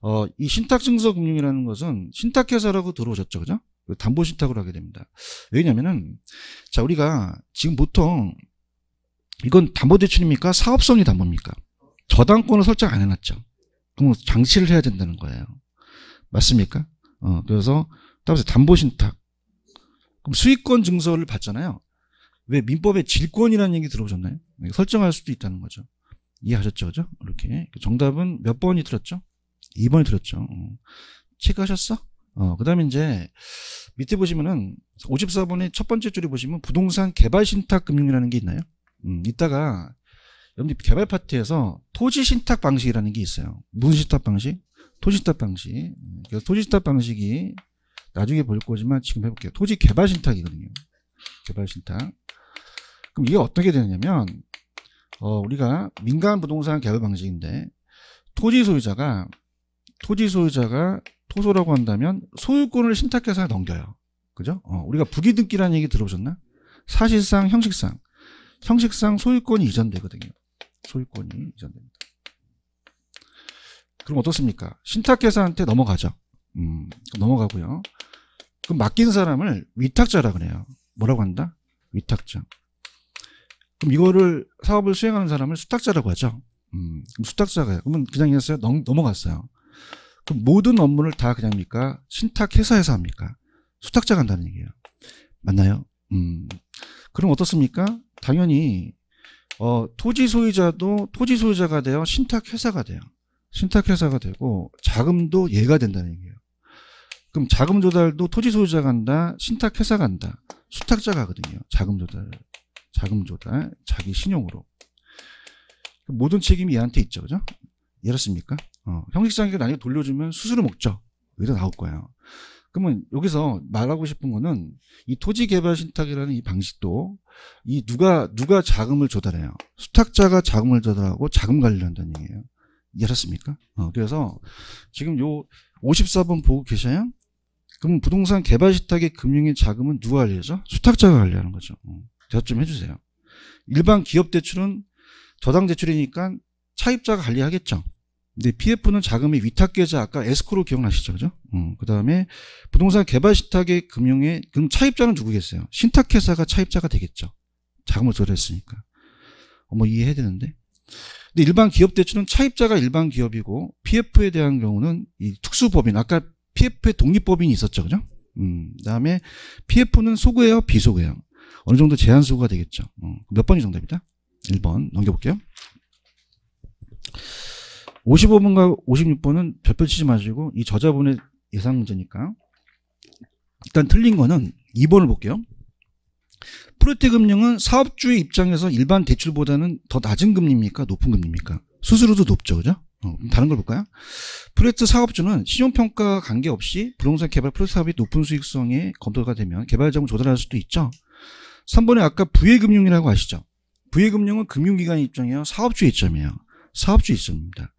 어, 이 신탁 증서 금융이라는 것은 신탁회사라고 들어오셨죠. 그죠? 그 담보 신탁을 하게 됩니다. 왜냐면은 자, 우리가 지금 보통 이건 담보 대출입니까? 사업성이 담보입니까? 저당권을 설정 안 해놨죠. 그럼 장치를 해야 된다는 거예요. 맞습니까? 어, 그래서 따라서 담보신탁. 그럼 수익권 증서를 받잖아요. 왜 민법에 질권이라는 얘기 들어보셨나요? 설정할 수도 있다는 거죠. 이해하셨죠? 그죠? 이렇게. 그 정답은 몇 번이 들었죠? 2번이 들었죠. 어. 체크하셨어? 어, 그 다음에 이제 밑에 보시면은 54번의 첫 번째 줄에 보시면 부동산 개발 신탁 금융이라는 게 있나요? 음, 이따가 여러분들 개발 파트에서 토지 신탁 방식이라는 게 있어요. 무슨 신탁 방식? 토지 신탁 방식. 그래서 토지 신탁 방식이 나중에 볼 거지만 지금 해볼게요. 토지 개발 신탁이거든요. 개발 신탁. 그럼 이게 어떻게 되냐면 느 어, 우리가 민간 부동산 개발 방식인데 토지 소유자가 토지 소유자가 토소라고 한다면 소유권을 신탁회사에 넘겨요. 그죠? 어, 우리가 부기등기라는 얘기 들어보셨나? 사실상 형식상 형식상 소유권이 이전되거든요. 소유권이 이전됩니다. 그럼 어떻습니까? 신탁회사한테 넘어가죠. 음, 넘어가고요. 그럼 맡긴 사람을 위탁자라 그래요. 뭐라고 한다? 위탁자. 그럼 이거를 사업을 수행하는 사람을 수탁자라고 하죠. 음, 그럼 수탁자가 그러면 그냥 했어요. 넘, 넘어갔어요. 그럼 모든 업무를 다 그냥입니까? 신탁회사에서 합니까? 수탁자가 다는 얘기예요. 맞나요? 음. 그럼 어떻습니까? 당연히 어, 토지 소유자도 토지 소유자가 되어 신탁회사가 돼요. 신탁회사가 되고 자금도 얘가 된다는 얘기예요. 그럼 자금 조달도 토지 소유자가 다 신탁회사가 다 수탁자가 거든요 자금 조달, 자금 조달, 자기 신용으로. 모든 책임이 얘한테 있죠. 그죠? 이렇습니까? 어, 형식상의 나중에 돌려주면 수수료 먹죠. 여기서 나올 거예요. 그러면 여기서 말하고 싶은 거는 이 토지 개발 신탁이라는 이 방식도 이 누가 누가 자금을 조달해요. 수탁자가 자금을 조달하고 자금 관리를 한다는 얘기예요. 이해하셨습니까? 어, 그래서 지금 요 54번 보고 계셔요? 그럼 부동산 개발 신탁의 금융의 자금은 누가 관리하죠? 수탁자가 관리하는 거죠. 어, 대답 좀 해주세요. 일반 기업 대출은 저당 대출이니까 차입자가 관리하겠죠. 근데 PF는 자금의 위탁계좌 아까 에스크로 기억나시죠, 그죠? 음, 그다음에 부동산 개발 신탁의 금융의 그럼 차입자는 누구겠어요? 신탁회사가 차입자가 되겠죠. 자금을 조달했으니까. 어, 뭐 이해해야 되는데. 근데 일반 기업 대출은 차입자가 일반 기업이고 PF에 대한 경우는 이 특수법인 아까 PF의 독립법인이 있었죠, 그죠? 음, 그다음에 PF는 소구예요, 비소구예요. 어느 정도 제한 소구가 되겠죠. 어, 몇 번이 정답이다? 1번 넘겨볼게요. 55번과 56번은 별표 치지 마시고 이 저자분의 예상 문제니까 일단 틀린 거는 2번을 볼게요. 프로테 금융은 사업주의 입장에서 일반 대출보다는 더 낮은 금리입니까? 높은 금리입니까? 스스로도 높죠. 그죠? 어, 다른 걸 볼까요? 프로젝트 사업주는 신용평가 관계없이 부동산 개발 프로젝트 사업이 높은 수익성에 검토가 되면 개발 자금 조달할 수도 있죠. 3번에 아까 부의금융이라고 아시죠? 부의금융은 금융기관 입장이에요. 사업주의 입장이에요. 사업주의 입장입니다.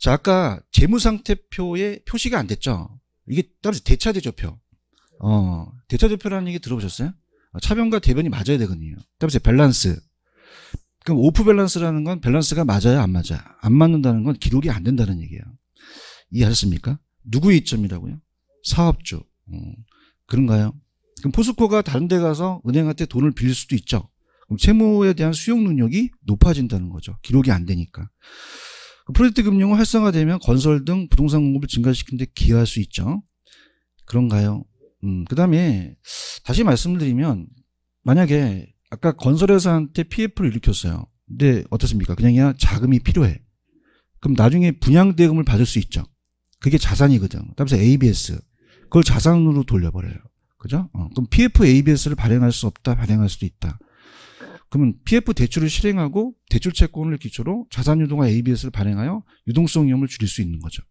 자, 아까 재무상태표에 표시가 안 됐죠? 이게 따로 대차대조표. 어, 대차대표라는 얘기 들어보셨어요? 어, 차변과 대변이 맞아야 되거든요. 따로 밸런스. 그럼 오프 밸런스라는 건 밸런스가 맞아야안맞아안 맞는다는 건 기록이 안 된다는 얘기예요. 이해하셨습니까? 누구의 이점이라고요? 사업주. 음, 그런가요? 그럼 포스코가 다른 데 가서 은행한테 돈을 빌릴 수도 있죠. 그럼 채무에 대한 수용 능력이 높아진다는 거죠. 기록이 안 되니까. 그 프로젝트 금융은 활성화되면 건설 등 부동산 공급을 증가시키는데 기여할 수 있죠. 그런가요? 음, 그 다음에 다시 말씀드리면 만약에 아까 건설회사한테 PF를 일으켰어요. 근데 어떻습니까? 그냥이야 자금이 필요해. 그럼 나중에 분양대금을 받을 수 있죠. 그게 자산이거든. 그다음에 ABS. 그걸 자산으로 돌려버려요. 그죠? 어, 그럼 PF ABS를 발행할 수 없다, 발행할 수도 있다. 그러면 PF 대출을 실행하고 대출 채권을 기초로 자산 유동화 ABS를 발행하여 유동성 위험을 줄일 수 있는 거죠.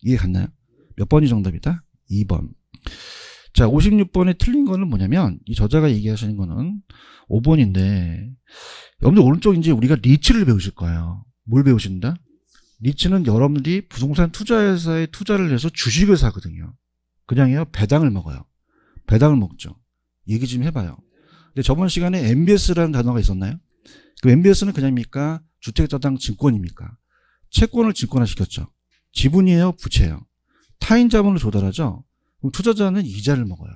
이해 갔나요? 몇 번이 정답이다? 2번. 자, 56번에 틀린 거는 뭐냐면 이 저자가 얘기하시는 거는 5번인데 여러분들 오른쪽 이제 우리가 리츠를 배우실 거예요. 뭘 배우신다? 리츠는 여러분들이 부동산 투자회사에 투자를 해서 주식을 사거든요. 그냥요 배당을 먹어요. 배당을 먹죠. 얘기 좀 해봐요. 근데 저번 시간에 MBS라는 단어가 있었나요? 그 MBS는 그냥입니까? 주택자당 증권입니까? 채권을 증권화시켰죠. 지분이에요? 부채예요? 타인 자본을 조달하죠? 그럼 투자자는 이자를 먹어요.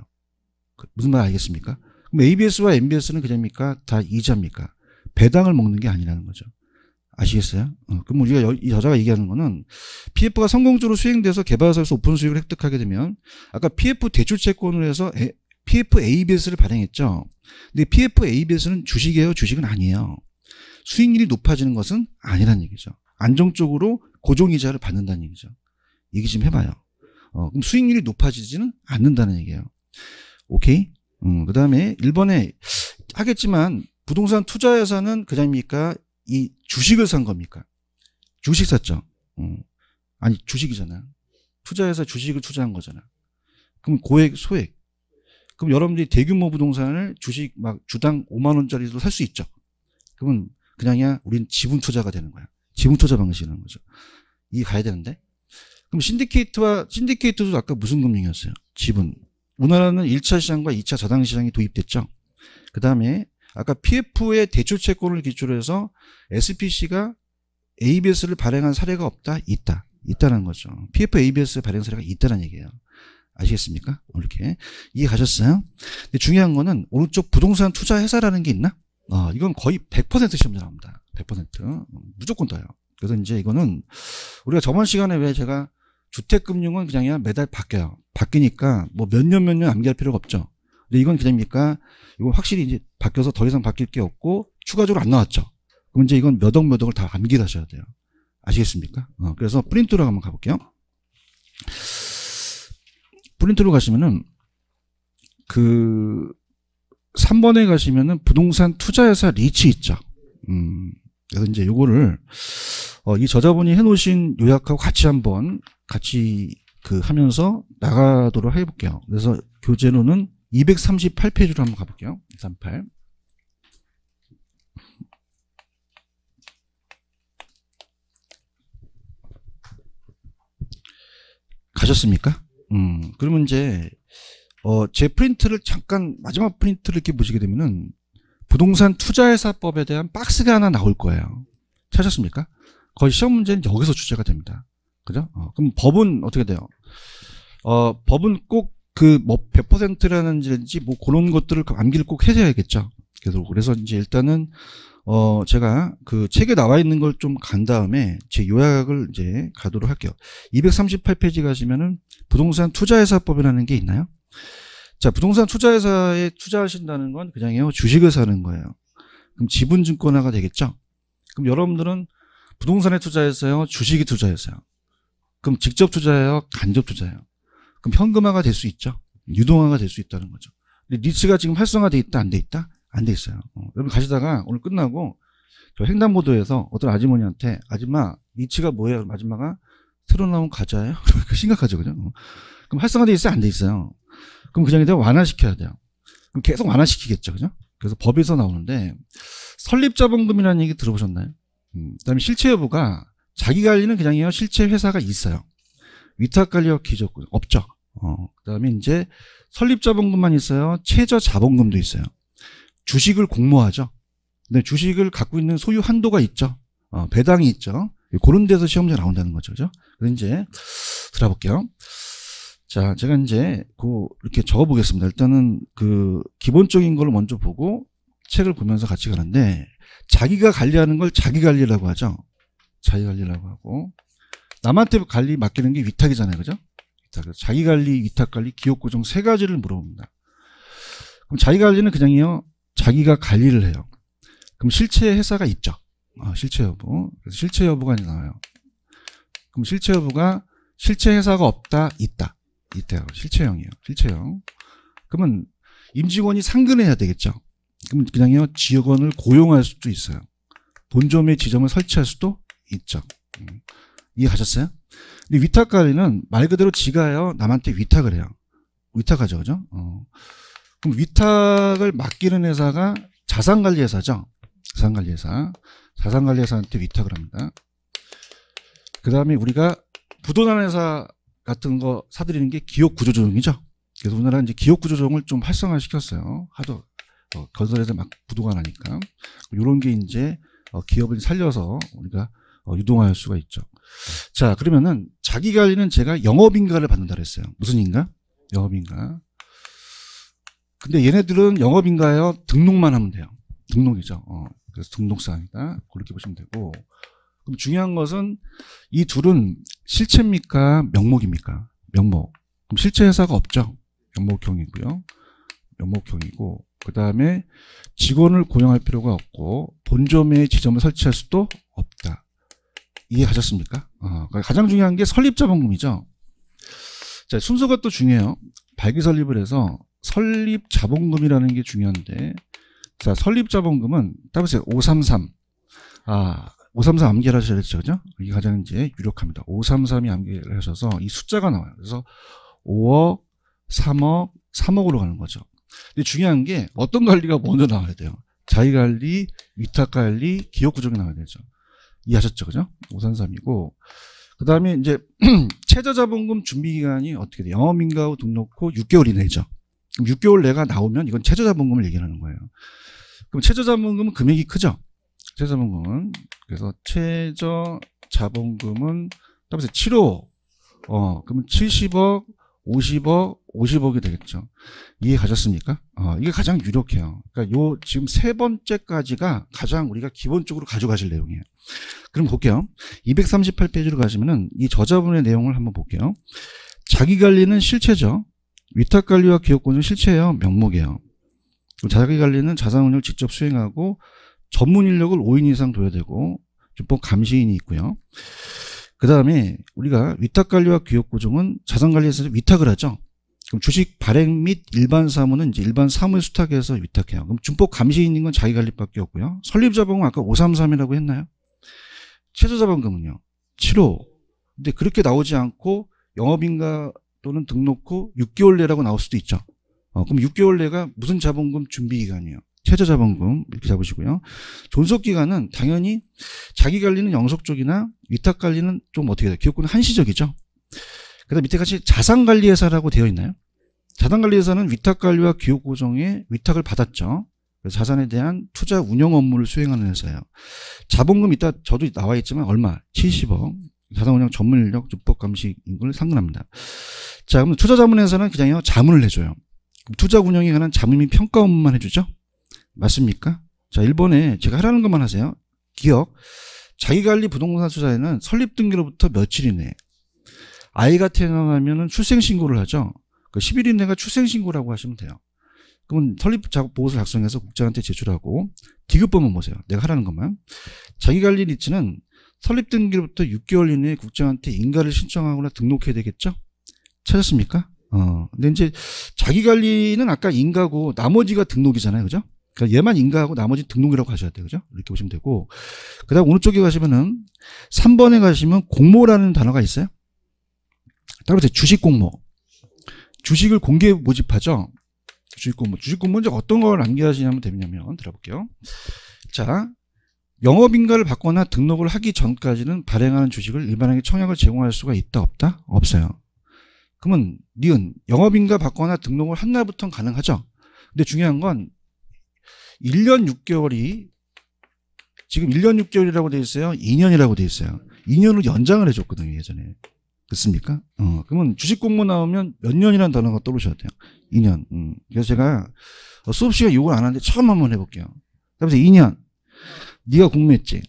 그, 무슨 말 알겠습니까? 그럼 ABS와 MBS는 그냥입니까? 다 이자입니까? 배당을 먹는 게 아니라는 거죠. 아시겠어요? 어, 그럼 우리가 여, 이 여자가 얘기하는 거는 PF가 성공적으로 수행돼서 개발사에서 오픈 수익을 획득하게 되면 아까 PF 대출 채권을 해서 PFABS를 발행했죠. 근데 PFABS는 주식이에요? 주식은 아니에요. 수익률이 높아지는 것은 아니란 얘기죠. 안정적으로 고정이자를 받는다는 얘기죠. 얘기 좀 해봐요. 어, 그럼 수익률이 높아지지는 않는다는 얘기예요. 오케이? 음, 그 다음에 1번에 하겠지만 부동산 투자회사는 그장입니까? 이 주식을 산 겁니까? 주식 샀죠. 음. 아니 주식이잖아. 투자회사 주식을 투자한 거잖아. 그럼 고액, 소액 그럼 여러분들이 대규모 부동산을 주식 막 주당 5만 원짜리도 살수 있죠. 그러면 그냥이야 우린 지분 투자가 되는 거야. 지분 투자 방식이라는 거죠. 이해 가야 되는데. 그럼 신디케이트와 신디케이트도 아까 무슨 금융이었어요? 지분. 우리나라는 1차 시장과 2차 자당 시장이 도입됐죠. 그다음에 아까 PF의 대출 채권을 기초로 해서 SPC가 ABS를 발행한 사례가 없다? 있다. 있다는 거죠. PF ABS 발행 사례가 있다는 얘기예요. 아시겠습니까? 이렇게 이해가셨어요? 근데 중요한 거는 오른쪽 부동산 투자 회사라는 게 있나? 아, 이건 거의 100% 시험 전화니다100% 무조건 떠요. 그래서 이제 이거는 우리가 저번 시간에 왜 제가 주택금융은 그냥 매달 바뀌어요. 바뀌니까 뭐 몇 년 몇 년 암기할 필요가 없죠. 근데 이건 그냥입니까? 이건 확실히 이제 바뀌어서 더 이상 바뀔 게 없고 추가적으로 안 나왔죠. 그럼 이제 이건 몇 억 몇 억을 다암기 하셔야 돼요. 아시겠습니까? 어, 그래서 프린트로 한번 가볼게요. 프린트로 가시면은 그 3번에 가시면은 부동산 투자회사 리치 있죠. 음. 그래서 이제 요거를 어, 이 저자분이 해놓으신 요약하고 같이 한번 같이 그 하면서 나가도록 해볼게요. 그래서 교재로는 238페이지로 한번 가볼게요. 38. 가셨습니까? 음, 그러면 이제, 어, 제 프린트를 잠깐, 마지막 프린트를 이렇게 보시게 되면은, 부동산 투자회사법에 대한 박스가 하나 나올 거예요. 찾았습니까? 거의 시험 문제는 여기서 주제가 됩니다. 그죠? 어, 그럼 법은 어떻게 돼요? 어, 법은 꼭그뭐몇 퍼센트라는지 뭐 그런 것들을 그 암기를 꼭 해줘야겠죠. 계속 그래서 이제 일단은 어, 제가 그 책에 나와 있는 걸 좀 간 다음에 제 요약을 이제 가도록 할게요. 238페이지 가시면은 부동산 투자회사법이라는 게 있나요? 자, 부동산 투자회사에 투자하신다는 건 그냥요, 주식을 사는 거예요. 그럼 지분증권화가 되겠죠? 그럼 여러분들은 부동산에 투자했어요? 주식에 투자했어요? 그럼 직접 투자해요 간접 투자해요 그럼 현금화가 될 수 있죠? 유동화가 될 수 있다는 거죠. 리츠가 지금 활성화돼 있다, 안 돼 있다? 안돼 있어요. 어, 여러분 가시다가 오늘 끝나고 저 횡단보도에서 어떤 아주머니한테 아줌마 위치가 네 뭐예요? 아줌마가 새로 나온 과자예요? 그러니까 심각하죠, 그죠? 어. 그럼 활성화돼 있어요? 안 돼 있어요? 그럼 그 점에 대 완화시켜야 돼요. 그럼 계속 완화시키겠죠, 그죠? 그래서 법에서 나오는데 설립자본금이라는 얘기 들어보셨나요? 음, 그다음에 실체 여부가 자기 관리는 그냥 이요 실체 회사가 있어요. 위탁관리와 기조 없죠. 어, 그다음에 이제 설립자본금만 있어요. 최저자본금도 있어요. 주식을 공모하죠. 근데 주식을 갖고 있는 소유 한도가 있죠. 어, 배당이 있죠. 그런 데서 시험제 나온다는 거죠. 그죠? 그래 이제 들어볼게요. 자, 제가 이제 그 이렇게 적어 보겠습니다. 일단은 그 기본적인 걸 먼저 보고 책을 보면서 같이 가는데 자기가 관리하는 걸 자기 관리라고 하죠. 자기 관리라고 하고 남한테 관리 맡기는 게 위탁이잖아요. 그죠? 위탁. 자기 관리, 위탁 관리, 기업 고정 세 가지를 물어봅니다. 그럼 자기 관리는 그냥이요. 자기가 관리를 해요. 그럼 실체 회사가 있죠. 아, 실체 여부. 실체 여부가 나와요. 그럼 실체 여부가 실체 회사가 없다, 있다. 이때요. 실체형이에요. 실체형. 그러면 임직원이 상근해야 되겠죠. 그럼 그냥요 직원을 고용할 수도 있어요. 본점의 지점을 설치할 수도 있죠. 음. 이해하셨어요? 근데 위탁 관리는 말 그대로 지가요 남한테 위탁을 해요. 위탁하죠, 그죠? 어. 그럼 위탁을 맡기는 회사가 자산관리회사죠. 자산관리회사. 자산관리회사한테 위탁을 합니다. 그 다음에 우리가 부도난 회사 같은 거사드리는게 기업구조조정이죠. 그래서 우리나라 이제 기업구조조정을 좀 활성화시켰어요. 하도 어, 건설에서 막 부도가 나니까 이런 게 이제 어, 기업을 살려서 우리가 어, 유동화할 수가 있죠. 자 그러면은 자기 관리는 제가 영업인가를 받는다 그랬어요. 무슨 인가? 영업인가. 근데 얘네들은 영업인가요? 등록만 하면 돼요. 등록이죠. 어, 그래서 등록사항이다. 그렇게 보시면 되고. 그럼 중요한 것은 이 둘은 실체입니까? 명목입니까? 명목. 그럼 실체 회사가 없죠. 명목형이고요. 명목형이고 그 다음에 직원을 고용할 필요가 없고 본점의 지점을 설치할 수도 없다. 이해하셨습니까? 어, 그러니까 가장 중요한 게 설립자본금이죠. 자, 순서가 또 중요해요. 발기 설립을 해서 설립 자본금이라는 게 중요한데 자 설립 자본금은 따보세요 533 아, 533 암기하셔야 되죠. 그죠? 이게 가장 이제 유력합니다. 533이 암기를 하셔서 이 숫자가 나와요. 그래서 5억, 3억, 3억으로 가는 거죠. 근데 중요한 게 어떤 관리가 먼저 나와야 돼요. 자기 관리, 위탁 관리, 기업 구조가 나와야 되죠. 이해하셨죠? 그죠? 533이고. 그 다음에 이제 최저자본금 준비기간이 어떻게 돼요? 영업인가후 등록 후 6개월 이내죠. 그럼 6개월 내가 나오면 이건 최저자본금을 얘기하는 거예요. 그럼 최저자본금은 금액이 크죠? 최저자본금은. 그래서 최저자본금은 따 7억. 어, 그러 70억, 50억, 50억이 되겠죠. 이해 가셨습니까? 어, 이게 가장 유력해요. 그러니까 요 지금 세 번째까지가 가장 우리가 기본적으로 가져가실 내용이에요. 그럼 볼게요. 238페이지로 가시면은 이 저자분의 내용을 한번 볼게요. 자기 관리는 실체죠. 위탁관리와 기업권은 실체예요. 명목이에요. 자기관리는 자산운용을 직접 수행하고 전문 인력을 5인 이상 둬야 되고 준법 감시인이 있고요. 그 다음에 우리가 위탁관리와 기업구조는 자산관리에서 위탁을 하죠. 그럼 주식 발행 및 일반 사무는 이제 일반 사무 수탁에서 위탁해요. 그럼 준법 감시 있는 건 자기관리밖에 없고요. 설립자본은 아까 533이라고 했나요? 최저자본금은요. 7호. 근데 그렇게 나오지 않고 영업인가 또는 등록 후 6개월 내라고 나올 수도 있죠. 어, 그럼 6개월 내가 무슨 자본금 준비 기간이에요? 최저 자본금 이렇게 잡으시고요. 존속 기간은 당연히 자기 관리는 영속 쪽이나 위탁 관리는 좀 어떻게 돼요? 기업권은 한시적이죠. 그다음 밑에 같이 자산 관리 회사라고 되어 있나요? 자산 관리 회사는 위탁 관리와 기업 고정에 위탁을 받았죠. 그래서 자산에 대한 투자 운영 업무를 수행하는 회사예요. 자본금 이따 저도 나와 있지만 얼마? 70억. 자산운용 전문 인력 준법 감식인 걸 상근합니다. 자, 그럼 투자자문에서는 그냥 자문을 해줘요. 투자운영에 관한 자문 및 평가 업만 해주죠? 맞습니까? 자, 1번에 제가 하라는 것만 하세요. 기억. 자기관리 부동산 투자에는 설립 등기로부터 며칠 이내. 아이가 태어나면 출생신고를 하죠. 그 10일 이내가 출생신고라고 하시면 돼요. 그러면 설립 작업 보고서 작성해서 국장한테 제출하고 디귿법은 보세요. 내가 하라는 것만. 자기관리 리츠는 설립 등기로부터 6개월 이내에 국장한테 인가를 신청하거나 등록해야 되겠죠? 찾았습니까? 어. 근데 이제 자기 관리는 아까 인가고 나머지가 등록이잖아요. 그죠? 그러니까 얘만 인가하고 나머지 등록이라고 하셔야 돼요. 그죠? 이렇게 보시면 되고. 그 다음 오른쪽에 가시면은 3번에 가시면 공모라는 단어가 있어요. 따라서 주식 공모. 주식을 공개 모집하죠. 주식 공모. 주식 공모는 어떤 걸 암기하시냐면 되냐면 들어볼게요. 자, 영업인가를 받거나 등록을 하기 전까지는 발행하는 주식을 일반에게 청약을 제공할 수가 있다 없다? 없어요. 그러면 니은 영업인가 받거나 등록을 한 날부터는 가능하죠. 근데 중요한 건 1년 6개월이 지금 1년 6개월이라고 되어 있어요. 2년이라고 되어 있어요. 2년으로 연장을 해줬거든요. 예전에. 그렇습니까? 어, 그러면 주식 공모 나오면 몇 년이라는 단어가 떠오르셔야 돼요. 2년. 음. 그래서 제가 어, 수업 시간 욕을 안 하는데 처음 한번 해볼게요. 그래서 2년. 네가 공모했지.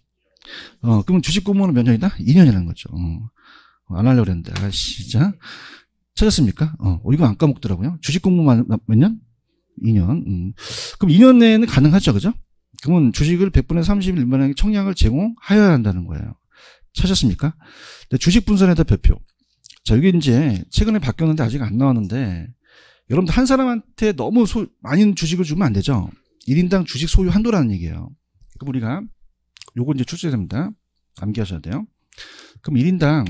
어, 그러면 주식 공모는 몇 년이다? 2년이라는 거죠. 어. 안 하려고 그랬는데, 아, 진짜. 찾았습니까? 어, 어 이건 안 까먹더라고요. 주식 공부만 몇 년? 2년. 음. 그럼 2년 내에는 가능하죠, 그죠? 그러면 주식을 100분의 30일 만에 청량을 제공하여야 한다는 거예요. 찾았습니까? 네, 주식 분산에다 별표. 자, 여기 이제 최근에 바뀌었는데 아직 안 나왔는데 여러분들 한 사람한테 너무 소, 많은 주식을 주면 안 되죠. 1인당 주식 소유 한도라는 얘기예요. 그럼 우리가 요거 이제 출제됩니다. 암기하셔야 돼요. 그럼 1인당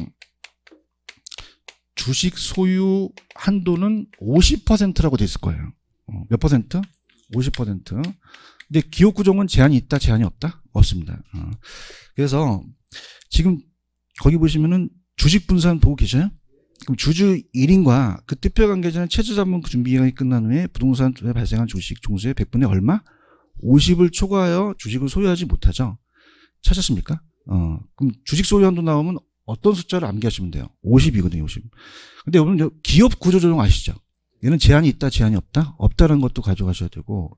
주식 소유 한도는 50%라고 돼 있을 거예요. 어, 몇 퍼센트? 50%. 근데 기업 구조은 제한이 있다, 제한이 없다? 없습니다. 어. 그래서 지금 거기 보시면은 주식 분산 보고 계셔요? 그럼 주주 1인과 그 특별 관계자는 최저 자본 그 준비기간이 끝난 후에 부동산 투에 발생한 주식 종수의 100분의 얼마? 50을 초과하여 주식을 소유하지 못하죠. 찾았습니까? 어, 그럼 주식 소유 한도 나오면 어떤 숫자를 암기하시면 돼요. 50이거든요, 50. 근데 여러분, 기업 구조조정 아시죠? 얘는 제한이 있다, 제한이 없다? 없다는 것도 가져가셔야 되고,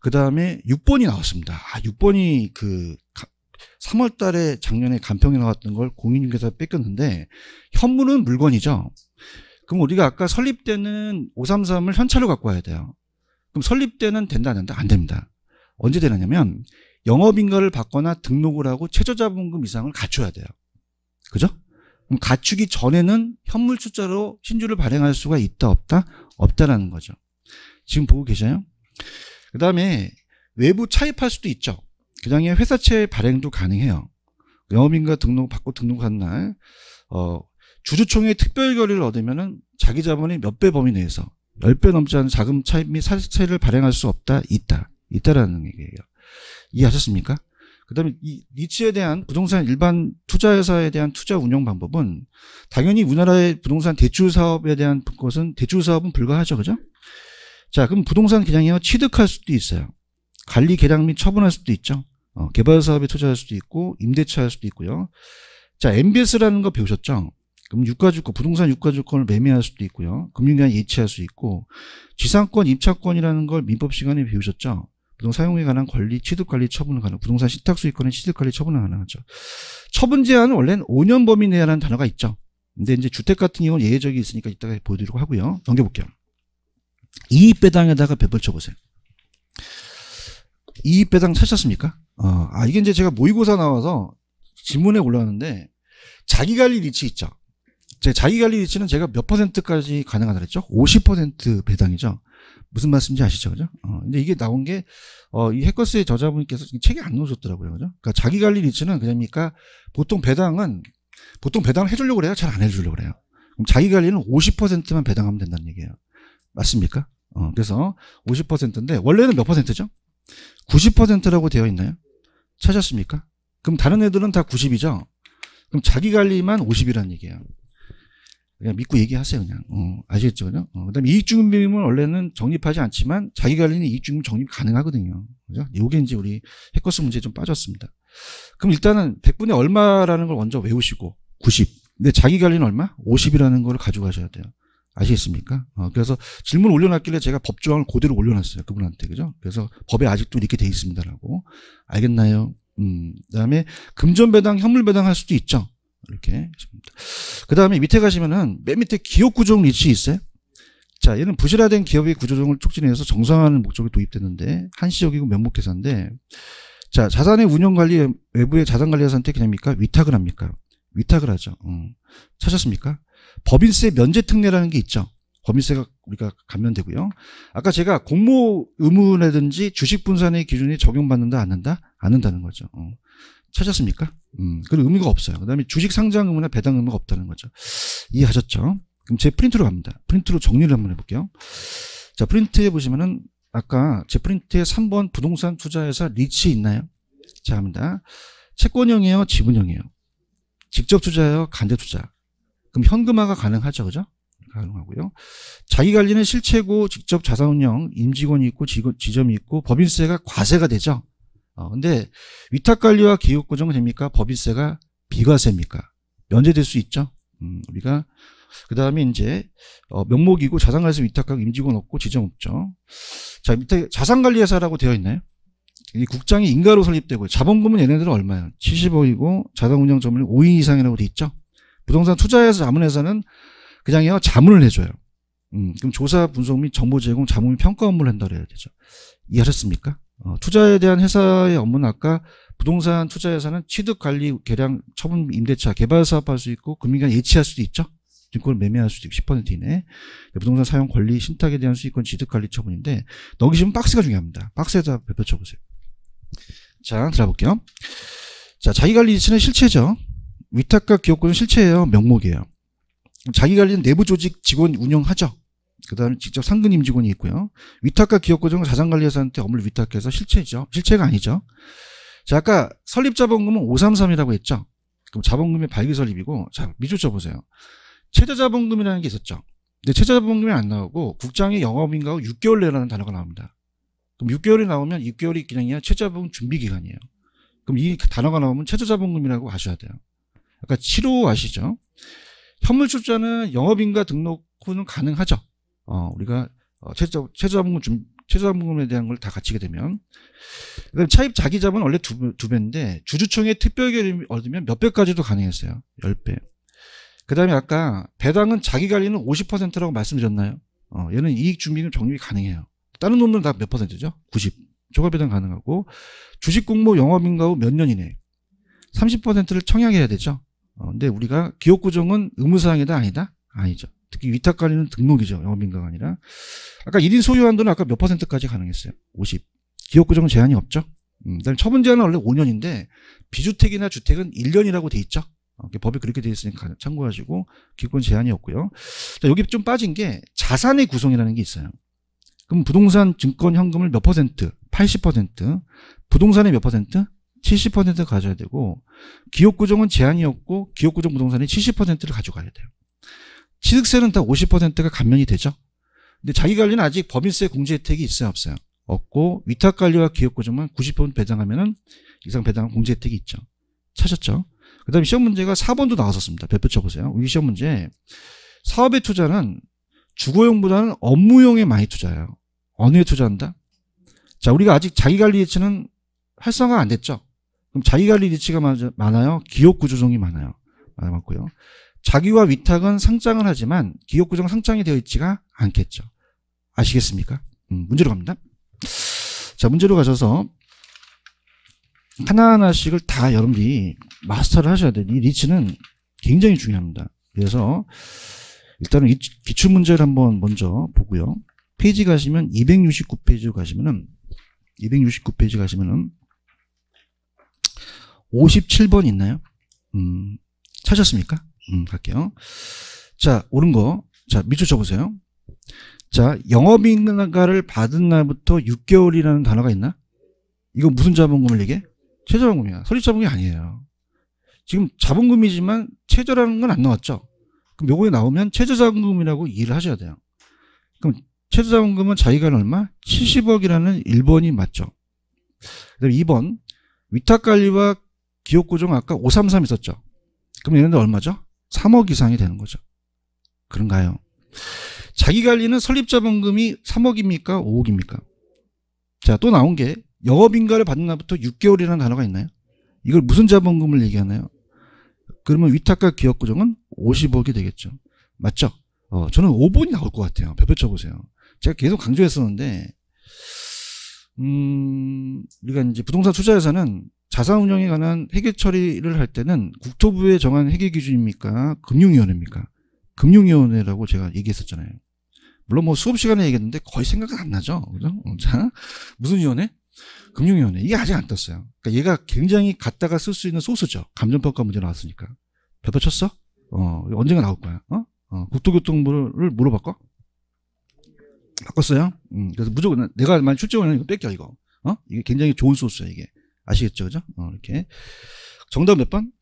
그 다음에 6번이 나왔습니다. 아, 6번이 그, 3월 달에 작년에 간평에 나왔던 걸 공인중개사 뺏겼는데, 현물은 물건이죠? 그럼 우리가 아까 설립 때는 533을 현찰로 갖고 와야 돼요. 그럼 설립 때는 된다, 안 된다? 안 됩니다. 언제 되느냐면, 영업인가를 받거나 등록을 하고 최저자본금 이상을 갖춰야 돼요. 그죠? 갖추기 전에는 현물 숫자로 신주를 발행할 수가 있다 없다? 없다라는 거죠. 지금 보고 계셔요? 그 다음에 외부 차입할 수도 있죠. 그 다음에 회사채 발행도 가능해요. 영업인가 등록 받고 등록한 날 어, 주주총회 특별 결의를 얻으면 자기 자본이 몇배 범위 내에서 10배 넘지 않은 자금 차입 및 사채를 발행할 수 없다 있다 있다라는 얘기예요. 이해하셨습니까? 그다음에 이 니치에 대한 부동산 일반 투자회사에 대한 투자 운영 방법은 당연히 우리나라의 부동산 대출 사업에 대한 것은 대출 사업은 불가하죠, 그죠? 자, 그럼 부동산 개량이요 취득할 수도 있어요. 관리 개량 및 처분할 수도 있죠. 어, 개발 사업에 투자할 수도 있고 임대차 할 수도 있고요. 자, MBS라는 거 배우셨죠? 그럼 유가주권, 부동산 유가주권을 매매할 수도 있고요. 금융기관 예치할 수 있고 지상권, 임차권이라는 걸 민법 시간에 배우셨죠? 부동 사용에 관한 권리 취득 관리 처분을 가능. 부동산 신탁 수익권은 취득 관리 처분을 가능하죠. 처분 제한은 원래는 5년 범위 내라는 단어가 있죠. 근데 이제 주택 같은 경우는 예외적이 있으니까 이따가 보여드리려고 하고요. 넘겨볼게요. 이익 배당에다가 배벌 쳐보세요. 이익 배당 찾으셨습니까? 어, 아 이게 이제 제가 모의고사 나와서 질문에 올라왔는데 자기관리 리치 있죠. 제 자기관리 리치는 제가 몇 퍼센트까지 가능하다 그랬죠? 50% 배당이죠. 무슨 말씀인지 아시죠, 그죠? 어, 근데 이게 나온 게, 어, 이 해커스의 저자분께서 책에 안 넣어줬더라고요, 그죠? 그니까 자기 관리 리츠는 그러니까 보통 배당은, 보통 배당을 해주려고 그래요? 잘 안 해주려고 그래요. 그럼 자기 관리는 50%만 배당하면 된다는 얘기예요. 맞습니까? 어, 그래서 50%인데, 원래는 몇 퍼센트죠? 90%라고 되어 있나요? 찾았습니까? 그럼 다른 애들은 다 90이죠? 그럼 자기 관리만 50이라는 얘기예요. 그냥 믿고 얘기하세요 그냥 어, 아시겠죠 그죠? 어, 그다음에 이익증빙은 원래는 적립하지 않지만 자기관리는 이익증빙 적립 가능하거든요 그죠? 요게 이제 우리 해커스 문제 좀 빠졌습니다 그럼 일단은 100분의 얼마라는 걸 먼저 외우시고 90 근데 자기관리는 얼마? 50이라는 걸 가져가셔야 돼요 아시겠습니까? 어, 그래서 질문 올려놨길래 제가 법조항을 그대로 올려놨어요 그분한테 그죠? 그래서 법에 아직도 이렇게 돼 있습니다라고 알겠나요? 음, 그다음에 금전배당 현물배당 할 수도 있죠 이렇게 있습니다. 그 다음에 밑에 가시면은 맨 밑에 기업 구조론 리치 있어요. 자, 얘는 부실화된 기업의 구조조정을 촉진해서 정상화하는 목적으로 도입됐는데 한시적이고 면목회사인데 자, 자산의 운영관리 외부의 자산관리 회사한테 그냥입니까? 위탁을 합니까? 위탁을 하죠. 음. 찾았습니까? 법인세 면제 특례라는 게 있죠. 법인세가 우리가 감면되고요. 아까 제가 공모 의무라든지 주식 분산의 기준이 적용받는다 안 한다? 안는다는 거죠. 어. 찾았습니까? 음, 그 의미가 없어요. 그 다음에 주식 상장 의무나 배당 의무가 없다는 거죠. 이해하셨죠? 그럼 제 프린트로 갑니다. 프린트로 정리를 한번 해볼게요. 자, 프린트에 보시면은 아까 제 프린트에 3번 부동산 투자회사 리치 있나요? 자, 합니다. 채권형이에요? 지분형이에요? 직접 투자예요? 간접 투자? 그럼 현금화가 가능하죠, 그죠? 가능하고요. 자기관리는 실체고 직접 자산운용, 임직원이 있고 지점이 있고 법인세가 과세가 되죠. 어, 근데 위탁관리와 기업구조는 됩니까? 법인세가 비과세입니까? 면제될 수 있죠. 음, 우리가 그 다음에 이제 어, 명목이고 자산관리에서 위탁하고 임직원 없고 지정 없죠. 자 밑에 자산관리회사라고 되어 있나요? 이 국장이 인가로 설립되고 자본금은 얘네들은 얼마예요? 70억이고 자산운영 점유율 5인 이상이라고 돼 있죠. 부동산 투자회사 자문회사는 그냥요 자문을 해줘요. 음, 그럼 조사 분석 및 정보 제공 자문 평가 업무를 한다고 해야 되죠. 이해하셨습니까? 어, 투자에 대한 회사의 업무는 아까 부동산 투자회사는 취득 관리 계량 처분 임대차 개발 사업할 수 있고 금융기관 예치할 수도 있죠. 증권을 매매할 수도 있고 10% 이내 그러니까 부동산 사용 권리 신탁에 대한 수익권 취득 관리 처분인데 넘기시면 박스가 중요합니다. 박스에다 별표 쳐보세요. 자 들어볼게요. 자 자기관리 지침는 실체죠. 위탁과 기업권은 실체예요. 명목이에요. 자기관리는 내부 조직 직원 운영하죠. 그다음에 직접 상근 임직원이 있고요. 위탁과 기업 고정 자산관리회사한테 업무를 위탁해서 실체죠. 실체가 아니죠. 자, 아까 설립자본금은 533이라고 했죠. 그럼 자본금의 발기설립이고 자, 밑줄 쳐보세요. 최저자본금이라는 게 있었죠. 근데 최저자본금이 안 나오고 국장의 영업인가고 6개월 내라는 단어가 나옵니다. 그럼 6개월이 나오면 6개월이 그냥 이야 최저자본 금 준비기간이에요. 그럼 이 단어가 나오면 최저자본금이라고 아셔야 돼요. 아까 7호 아시죠? 현물출자는 영업인가 등록 후는 가능하죠. 어, 우리가 어, 최저 최저자금준최저자금에 대한 걸 다 갖추게 되면 그다음 차입 자기자본 원래 두, 두 배인데 주주총회 특별결의 얻으면 몇 배까지도 가능했어요. 열배 그다음에 아까 배당은 자기 관리는 50%라고 말씀드렸나요? 어, 얘는 이익 준비금 적립이 가능해요. 다른 놈들은 다 몇 퍼센트죠? 90. 초과 배당 가능하고 주식 공모 영업인가 후 몇 년 이내 30%를 청약해야 되죠. 어, 근데 우리가 기업 구정은 의무 사항이다 아니다? 아니죠. 특히 위탁 관리는 등록이죠. 영업인가가 아니라. 아까 1인 소유 한도는 아까 몇 퍼센트까지 가능했어요? 50. 기업 구조는 제한이 없죠. 음, 그다음에 처분 제한은 원래 5년인데 비주택이나 주택은 1년이라고 돼 있죠. 어, 법이 그렇게 돼 있으니까 참고하시고 기권 제한이 없고요. 자, 여기 좀 빠진 게 자산의 구성이라는 게 있어요. 그럼 부동산 증권 현금을 몇 퍼센트? 80%. 부동산의 몇 퍼센트? 70% 가져야 되고 기업 구조는 제한이 없고 기업 구조 부동산의 70%를 가져가야 돼요. 취득세는 다 50%가 감면이 되죠. 근데 자기관리는 아직 법인세 공제 혜택이 있어요 없어요? 없고 위탁관리와 기업고정만 90% 배당하면 은 이상 배당 공제 혜택이 있죠. 찾았죠? 그 다음에 시험 문제가 4번도 나왔었습니다. 별표 쳐보세요. 우리 시험 문제 사업에 투자는 주거용보다는 업무용에 많이 투자해요. 어느에 투자한다? 자 우리가 아직 자기관리 예치는 활성화 안 됐죠? 그럼 자기관리 리치가 많아요? 기업구조종이 많아요. 많았고요. 아 자기와 위탁은 상장을 하지만 기업 구조가 상장이 되어 있지가 않겠죠. 아시겠습니까? 음, 문제로 갑니다. 자, 문제로 가셔서 하나하나씩을 다 여러분들이 마스터를 하셔야 돼요. 이 리치는 굉장히 중요합니다. 그래서 일단은 기출문제를 한번 먼저 보고요. 페이지 가시면 269페이지 가시면은 269페이지 가시면은 57번 있나요? 음, 찾았습니까? 음, 갈게요. 자, 오른 거. 자, 밑줄 쳐보세요. 자, 영업인가를 받은 날부터 6개월이라는 단어가 있나? 이거 무슨 자본금을 얘기해? 최저자본금이야. 설립자본금이 아니에요. 지금 자본금이지만 최저라는 건 안 나왔죠? 그럼 요거에 나오면 최저자본금이라고 이해를 하셔야 돼요. 그럼 최저자본금은 자기가 얼마? 70억이라는 1번이 맞죠. 그다음 2번 위탁관리와 기업고정 아까 533 있었죠. 그럼 얘네들 얼마죠? 3억 이상이 되는 거죠. 그런가요? 자기 관리는 설립자본금이 3억입니까? 5억입니까? 자, 또 나온 게 영업인가를 받는 날부터 6개월이라는 단어가 있나요? 이걸 무슨 자본금을 얘기하나요? 그러면 위탁과 기업구정은 50억이 되겠죠. 맞죠? 어, 저는 5번이 나올 것 같아요. 별표쳐 보세요. 제가 계속 강조했었는데, 음, 우리가 이제 부동산 투자에서는 자산 운영에 관한 회계 처리를 할 때는 국토부에 정한 회계 기준입니까? 금융위원회입니까? 금융위원회라고 제가 얘기했었잖아요. 물론 뭐 수업 시간에 얘기했는데 거의 생각은 안 나죠. 그죠? 어, 자, 무슨 위원회? 금융위원회. 이게 아직 안 떴어요. 그러니까 얘가 굉장히 갖다가 쓸 수 있는 소스죠. 감정평가 문제 나왔으니까. 별표 쳤어? 어, 언젠가 나올 거야. 어? 어 국토교통부를 물어봤고? 바꿨어요? 음, 그래서 무조건 내가 만약 출제원하는 이거 뺏겨, 이거. 어? 이게 굉장히 좋은 소스야, 이게. 아시겠죠? 그죠? 어, 이렇게. 정답 몇 번?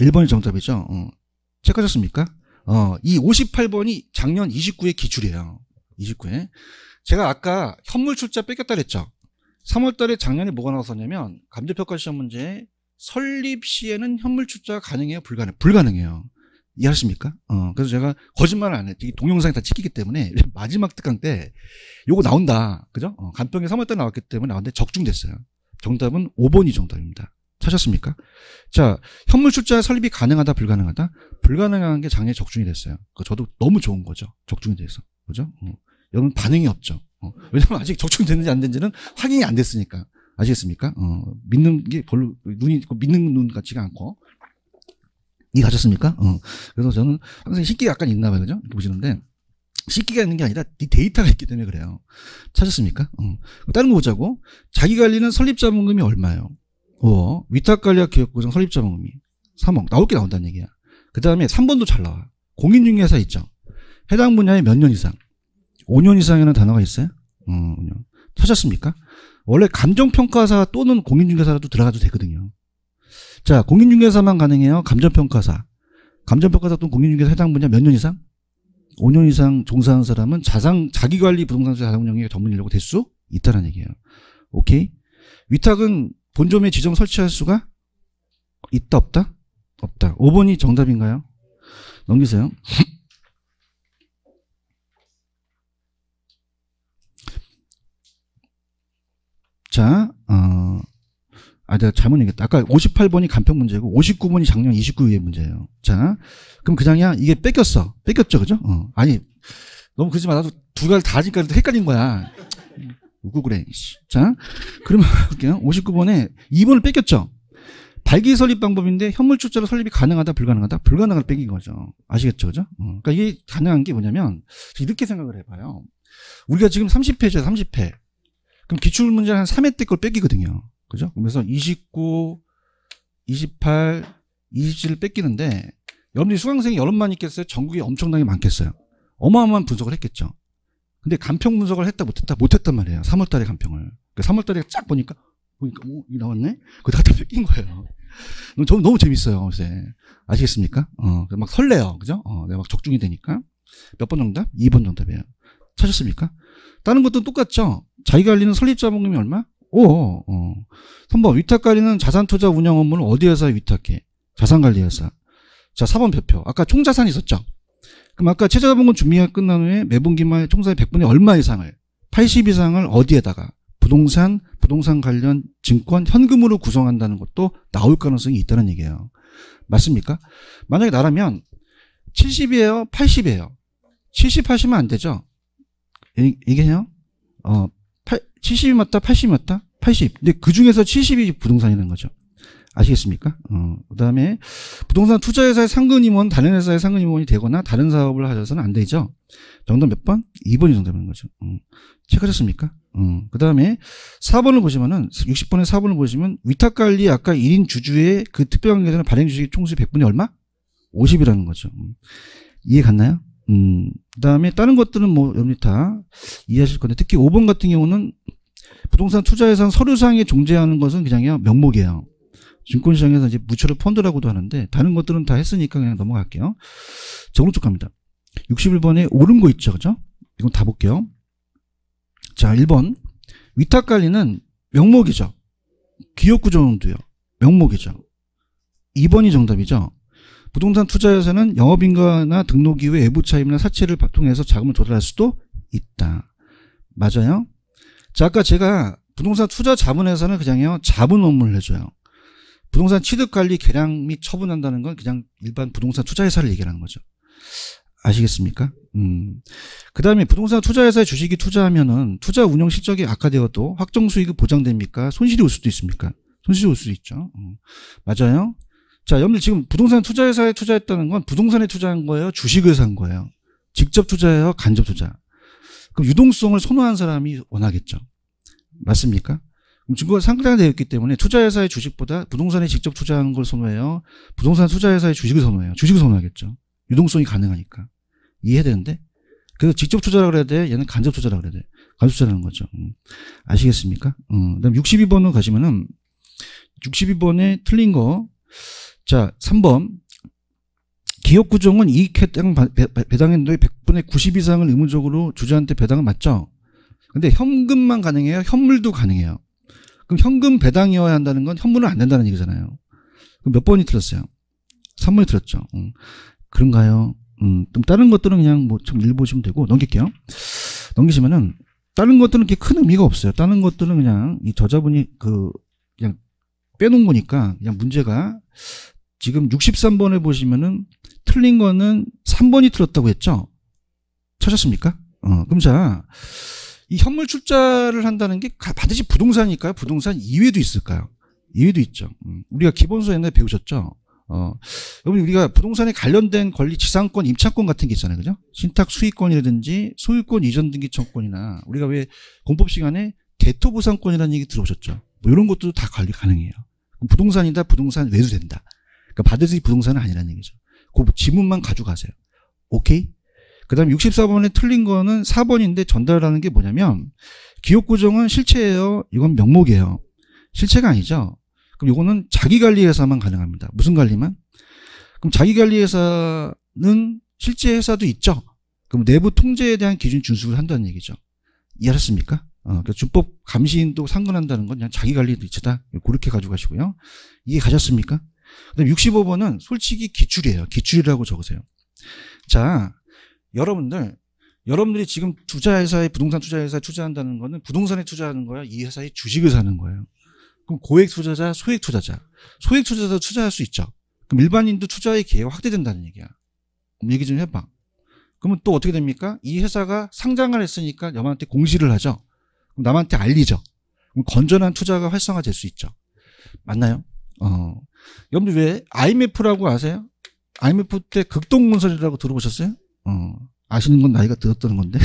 1번이 정답이죠. 어. 체크하셨습니까? 어, 이 58번이 작년 29회 기출이에요. 29회. 제가 아까 현물 출자 뺏겼다 그랬죠. 3월 달에 작년에 뭐가 나왔었냐면 감정평가 시험 문제 설립 시에는 현물 출자가 가능해요? 불가능해요? 불가능해요. 이해하십니까? 어, 그래서 제가 거짓말을 안 해. 동영상이 다 찍히기 때문에 마지막 특강 때 요거 나온다. 그죠? 어, 간평이 3월달 나왔기 때문에 나왔는데 적중됐어요. 정답은 5번이 정답입니다. 찾았습니까? 자, 현물 출자 설립이 가능하다, 불가능하다? 불가능한 게 장애 적중이 됐어요. 그 저도 너무 좋은 거죠. 적중이 돼서. 그죠? 어. 여러분 반응이 없죠. 어. 왜냐면 아직 적중이 됐는지 안 됐는지는 확인이 안 됐으니까. 아시겠습니까? 어. 믿는 게 별로, 눈이, 믿는 눈 같지가 않고. 이해 가셨습니까? 어. 그래서 저는 항상 신기 약간 있나 봐요. 그죠? 이렇게 보시는데. 식기가 있는 게 아니라 네 데이터가 있기 때문에 그래요. 찾았습니까? 응. 어. 다른 거 보자고. 자기관리는 설립자본금이 얼마예요? 5억. 위탁관리와 기획보장 설립자본금이 3억. 나올 게 나온다는 얘기야. 그 다음에 3번도 잘 나와. 공인중개사 있죠. 해당 분야에 몇 년 이상? 5년 이상이라는 단어가 있어요? 음, 어, 응. 찾았습니까? 원래 감정평가사 또는 공인중개사라도 들어가도 되거든요. 자, 공인중개사만 가능해요. 감정평가사. 감정평가사 또는 공인중개사 해당 분야 몇 년 이상? 5년 이상 종사한 사람은 자상 자기관리 부동산 자산 운영의 전문 인력으로 될수 있다는 얘기예요. 오케이. 위탁은 본점에 지점 설치할 수가 있다 없다? 없다. 5번이 정답인가요? 넘기세요. 자, 어, 아, 내가 잘못 얘기했다. 아까 58번이 간평 문제고 59번이 작년 29회 위 문제예요. 자, 그럼 그냥이야 이게 뺏겼어. 뺏겼죠, 그죠? 어. 아니, 너무 그러지 마. 나도 두 가지 다 하니까 헷갈린 거야. 누구 그래. 자, 그러면 볼게요. 59번에 2번을 뺏겼죠. 발기 설립 방법인데 현물 출자로 설립이 가능하다 불가능하다 불가능하다 뺏긴 거죠 아시겠죠 그죠 어. 그러니까 이게 가능한 게 뭐냐면 이렇게 생각을 해봐요 우리가 지금 30회죠 30회 그럼 기출 문제는 한 3회 때 걸 뺏기거든요 그죠? 그래서 29, 28, 27을 뺏기는데 여러분들이 수강생이 여름만 있겠어요? 전국에 엄청나게 많겠어요. 어마어마한 분석을 했겠죠. 근데 간평 분석을 했다 못했다 못했단 말이에요. 3월달에 간평을. 3월달에 그러니까 쫙 보니까 보니까 오이 나왔네. 그거 다다 뺏긴 거예요. 저는 너무 재밌어요 요새. 아시겠습니까? 어막 설레요, 그죠? 어, 내가 막 적중이 되니까 몇 번 정답? 2번 정답이에요. 찾았습니까? 다른 것도 똑같죠. 자기가 알리는 설립자본금이 얼마? 오, 어. 3번 어. 위탁관리는 자산투자 운영 업무를 어디 에서 위탁해? 자산관리 회사. 자, 4번 표표. 아까 총자산 있었죠? 그럼 아까 최저자본금 준비가 끝난 후에 매분기말 총사산의 100분의 얼마 이상을 80 이상을 어디에다가 부동산, 부동산 관련 증권, 현금으로 구성한다는 것도 나올 가능성이 있다는 얘기예요. 맞습니까? 만약에 나라면 70이에요? 80이에요? 70 하시면 안 되죠? 이, 기해요 어, 70이 맞다, 80이 맞다, 80. 근데 그 중에서 70이 부동산이라는 거죠. 아시겠습니까? 어, 그 다음에 부동산 투자회사의 상근임원, 다른 회사의 상근임원이 되거나 다른 사업을 하셔서는 안 되죠. 정답 몇 번? 2번이 정답인 거죠. 음, 체크하셨습니까? 음, 그 다음에 4번을 보시면은 6 0번의 4번을 보시면 위탁관리 아까 1인 주주의 그 특별한 계좌는 발행 주식 총수 100분이 얼마? 50이라는 거죠. 음, 이해 갔나요? 음, 그 다음에 다른 것들은 뭐 여러분이 다 이해하실 건데 특히 5번 같은 경우는 부동산 투자에선 서류상에 존재하는 것은 그냥 명목이에요. 증권시장에서 이제 무초를 펀드라고도 하는데 다른 것들은 다 했으니까 그냥 넘어갈게요. 자 오른쪽 갑니다. 61번에 오른 거 있죠. 그죠? 이건 다 볼게요. 자 1번 위탁관리는 명목이죠. 기업구조론도요. 명목이죠. 2번이 정답이죠. 부동산 투자에서는 영업인가나 등록 이후에 외부 차입이나 사채를 통해서 자금을 조달할 수도 있다. 맞아요? 자, 아까 제가 부동산 투자 자문에서는 그냥요, 자문 업무를 해줘요. 부동산 취득 관리, 계량및 처분한다는 건 그냥 일반 부동산 투자회사를 얘기하는 거죠. 아시겠습니까? 음. 그 다음에 부동산 투자회사에 주식이 투자하면은 투자 운영 실적이 악화되어도 확정 수익이 보장됩니까? 손실이 올 수도 있습니까? 손실이 올 수도 있죠. 어. 맞아요. 자, 여러분들 지금 부동산 투자회사에 투자했다는 건 부동산에 투자한 거예요? 주식을 산 거예요? 직접 투자예요? 간접 투자? 그럼 유동성을 선호한 사람이 원하겠죠. 맞습니까? 그럼 증거가 상장되어 있기 때문에 투자회사의 주식보다 부동산에 직접 투자하는 걸 선호해요. 부동산 투자회사의 주식을 선호해요. 주식을 선호하겠죠. 유동성이 가능하니까. 이해되는데? 그래서 직접 투자라 그래야 돼. 얘는 간접 투자라 그래야 돼. 간접 투자라는 거죠. 음. 아시겠습니까? 어. 음. 그다음 62번으로 가시면은 62번에 틀린 거. 자, 3번. 기업 구종은 이익 혜당 배당했는데 분의90 이상을 의무적으로 주주한테 배당을 맞죠. 근데 현금만 가능해요? 현물도 가능해요. 그럼 현금 배당이어야 한다는 건 현물은 안 된다는 얘기잖아요. 그럼 몇 번이 틀렸어요? 3번이 틀렸죠. 음. 그런가요? 음, 좀 다른 것들은 그냥 뭐 좀 읽어보시면 되고 넘길게요. 넘기시면은 다른 것들은 그렇게 큰 의미가 없어요. 다른 것들은 그냥 이 저자분이 그 그냥 빼놓은 거니까 그냥 문제가 지금 63번에 보시면은 틀린 거는 3번이 틀렸다고 했죠. 쳐셨습니까? 어, 그럼 자, 이 현물 출자를 한다는 게 반드시 부동산이까요 부동산 이외도 있을까요? 이외도 있죠. 음, 우리가 기본서 옛날에 배우셨죠. 어, 여러분 우리가 부동산에 관련된 권리 지상권, 임차권 같은 게 있잖아요. 그죠? 신탁 수익권이라든지 소유권 이전 등기 청권이나 우리가 왜 공법 시간에 대토 보상권이라는 얘기 들어보셨죠? 뭐 이런 것도 다 관리 가능해요. 부동산이다 부동산 외도 된다. 그러니까 받을 수 부동산은 아니라는 얘기죠. 그 지문만 가져가세요. 오케이? 그 다음에 64번에 틀린 거는 4번인데 전달하는 게 뭐냐면 기업 구정은 실체예요. 이건 명목이에요. 실체가 아니죠. 그럼 이거는 자기관리회사만 가능합니다. 무슨 관리만? 그럼 자기관리회사는 실제 회사도 있죠. 그럼 내부 통제에 대한 기준 준수를 한다는 얘기죠. 이해하셨습니까? 어, 그러니까 준법 감시인도 상근한다는 건 그냥 자기관리 일체다. 그렇게 가져가시고요. 이해 가셨습니까? 그다음 65번은 솔직히 기출이에요. 기출이라고 적으세요. 자, 여러분들 여러분들이 지금 투자회사에 부동산 투자회사에 투자한다는 거는 부동산에 투자하는 거야 이회사에 주식을 사는 거예요. 그럼 고액 투자자, 소액 투자자, 소액 투자자도 투자할 수 있죠. 그럼 일반인도 투자의 기회가 확대된다는 얘기야. 그럼 얘기 좀 해봐. 그러면 또 어떻게 됩니까? 이 회사가 상장을 했으니까 여 남한테 공시를 하죠. 그럼 남한테 알리죠. 그럼 건전한 투자가 활성화될 수 있죠. 맞나요? 어. 여러분들 왜 IMF라고 아세요? IMF 때 극동문설이라고 들어보셨어요? 어, 아시는 건 나이가 들었다는 건데.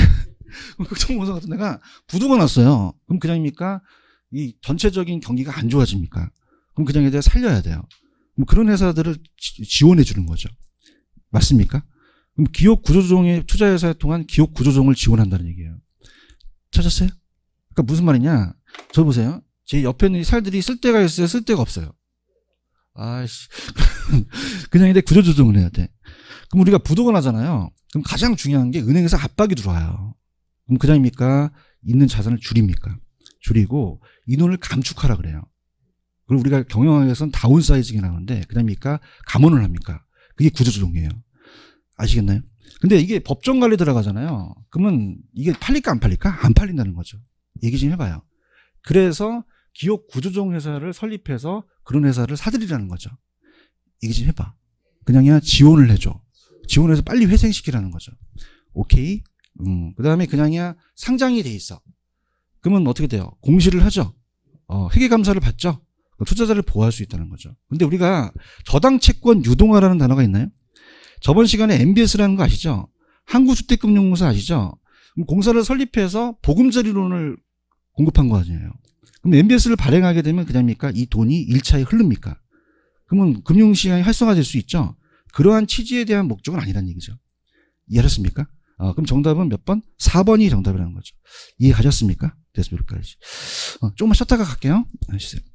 국정원서 그 같은 데가 부도가 났어요. 그럼 그냥입니까? 이 전체적인 경기가 안 좋아집니까? 그럼 그냥 애들 살려야 돼요. 그럼 뭐 그런 회사들을 지원해 주는 거죠. 맞습니까? 그럼 기업 구조조정에 투자회사에 통한 기업 구조조정을 지원한다는 얘기예요. 찾았어요? 그러니까 무슨 말이냐? 저 보세요. 제 옆에 있는 살들이 쓸 데가 있어요, 쓸 데가 없어요. 아씨 그냥 이제 구조조정을 해야 돼. 그럼 우리가 부도가 나잖아요. 그럼 가장 중요한 게 은행에서 압박이 들어와요. 그럼 그장입니까? 있는 자산을 줄입니까? 줄이고 인원을 감축하라 그래요. 그리고 우리가 경영학에서는 다운사이징이나오는데 그다음이니까 감원을 합니까? 그게 구조조정이에요. 아시겠나요? 근데 이게 법정 관리 들어가잖아요. 그러면 이게 팔릴까 안 팔릴까? 안 팔린다는 거죠. 얘기 좀 해봐요. 그래서 기업 구조조정 회사를 설립해서 그런 회사를 사들이라는 거죠. 얘기 좀 해봐. 그냥야 지원을 해줘. 지원해서 빨리 회생시키라는 거죠. 오케이. 음, 그 다음에 그냥이야 상장이 돼 있어. 그러면 어떻게 돼요? 공시를 하죠. 어, 회계감사를 받죠. 투자자를 보호할 수 있다는 거죠. 근데 우리가 저당 채권 유동화라는 단어가 있나요? 저번 시간에 MBS라는 거 아시죠? 한국주택금융공사 아시죠? 그럼 공사를 설립해서 보금자리론을 공급한 거 아니에요. 그럼 MBS를 발행하게 되면 그냥입니까? 이 돈이 일차에 흐릅니까? 그러면 금융시장이 활성화될 수 있죠. 그러한 취지에 대한 목적은 아니란 얘기죠. 이해하셨습니까? 어, 그럼 정답은 몇 번? 4번이 정답이라는 거죠. 이해하셨습니까? 됐습니 여기까지. 어, 조금만 쉬었다가 갈게요. 하시세요.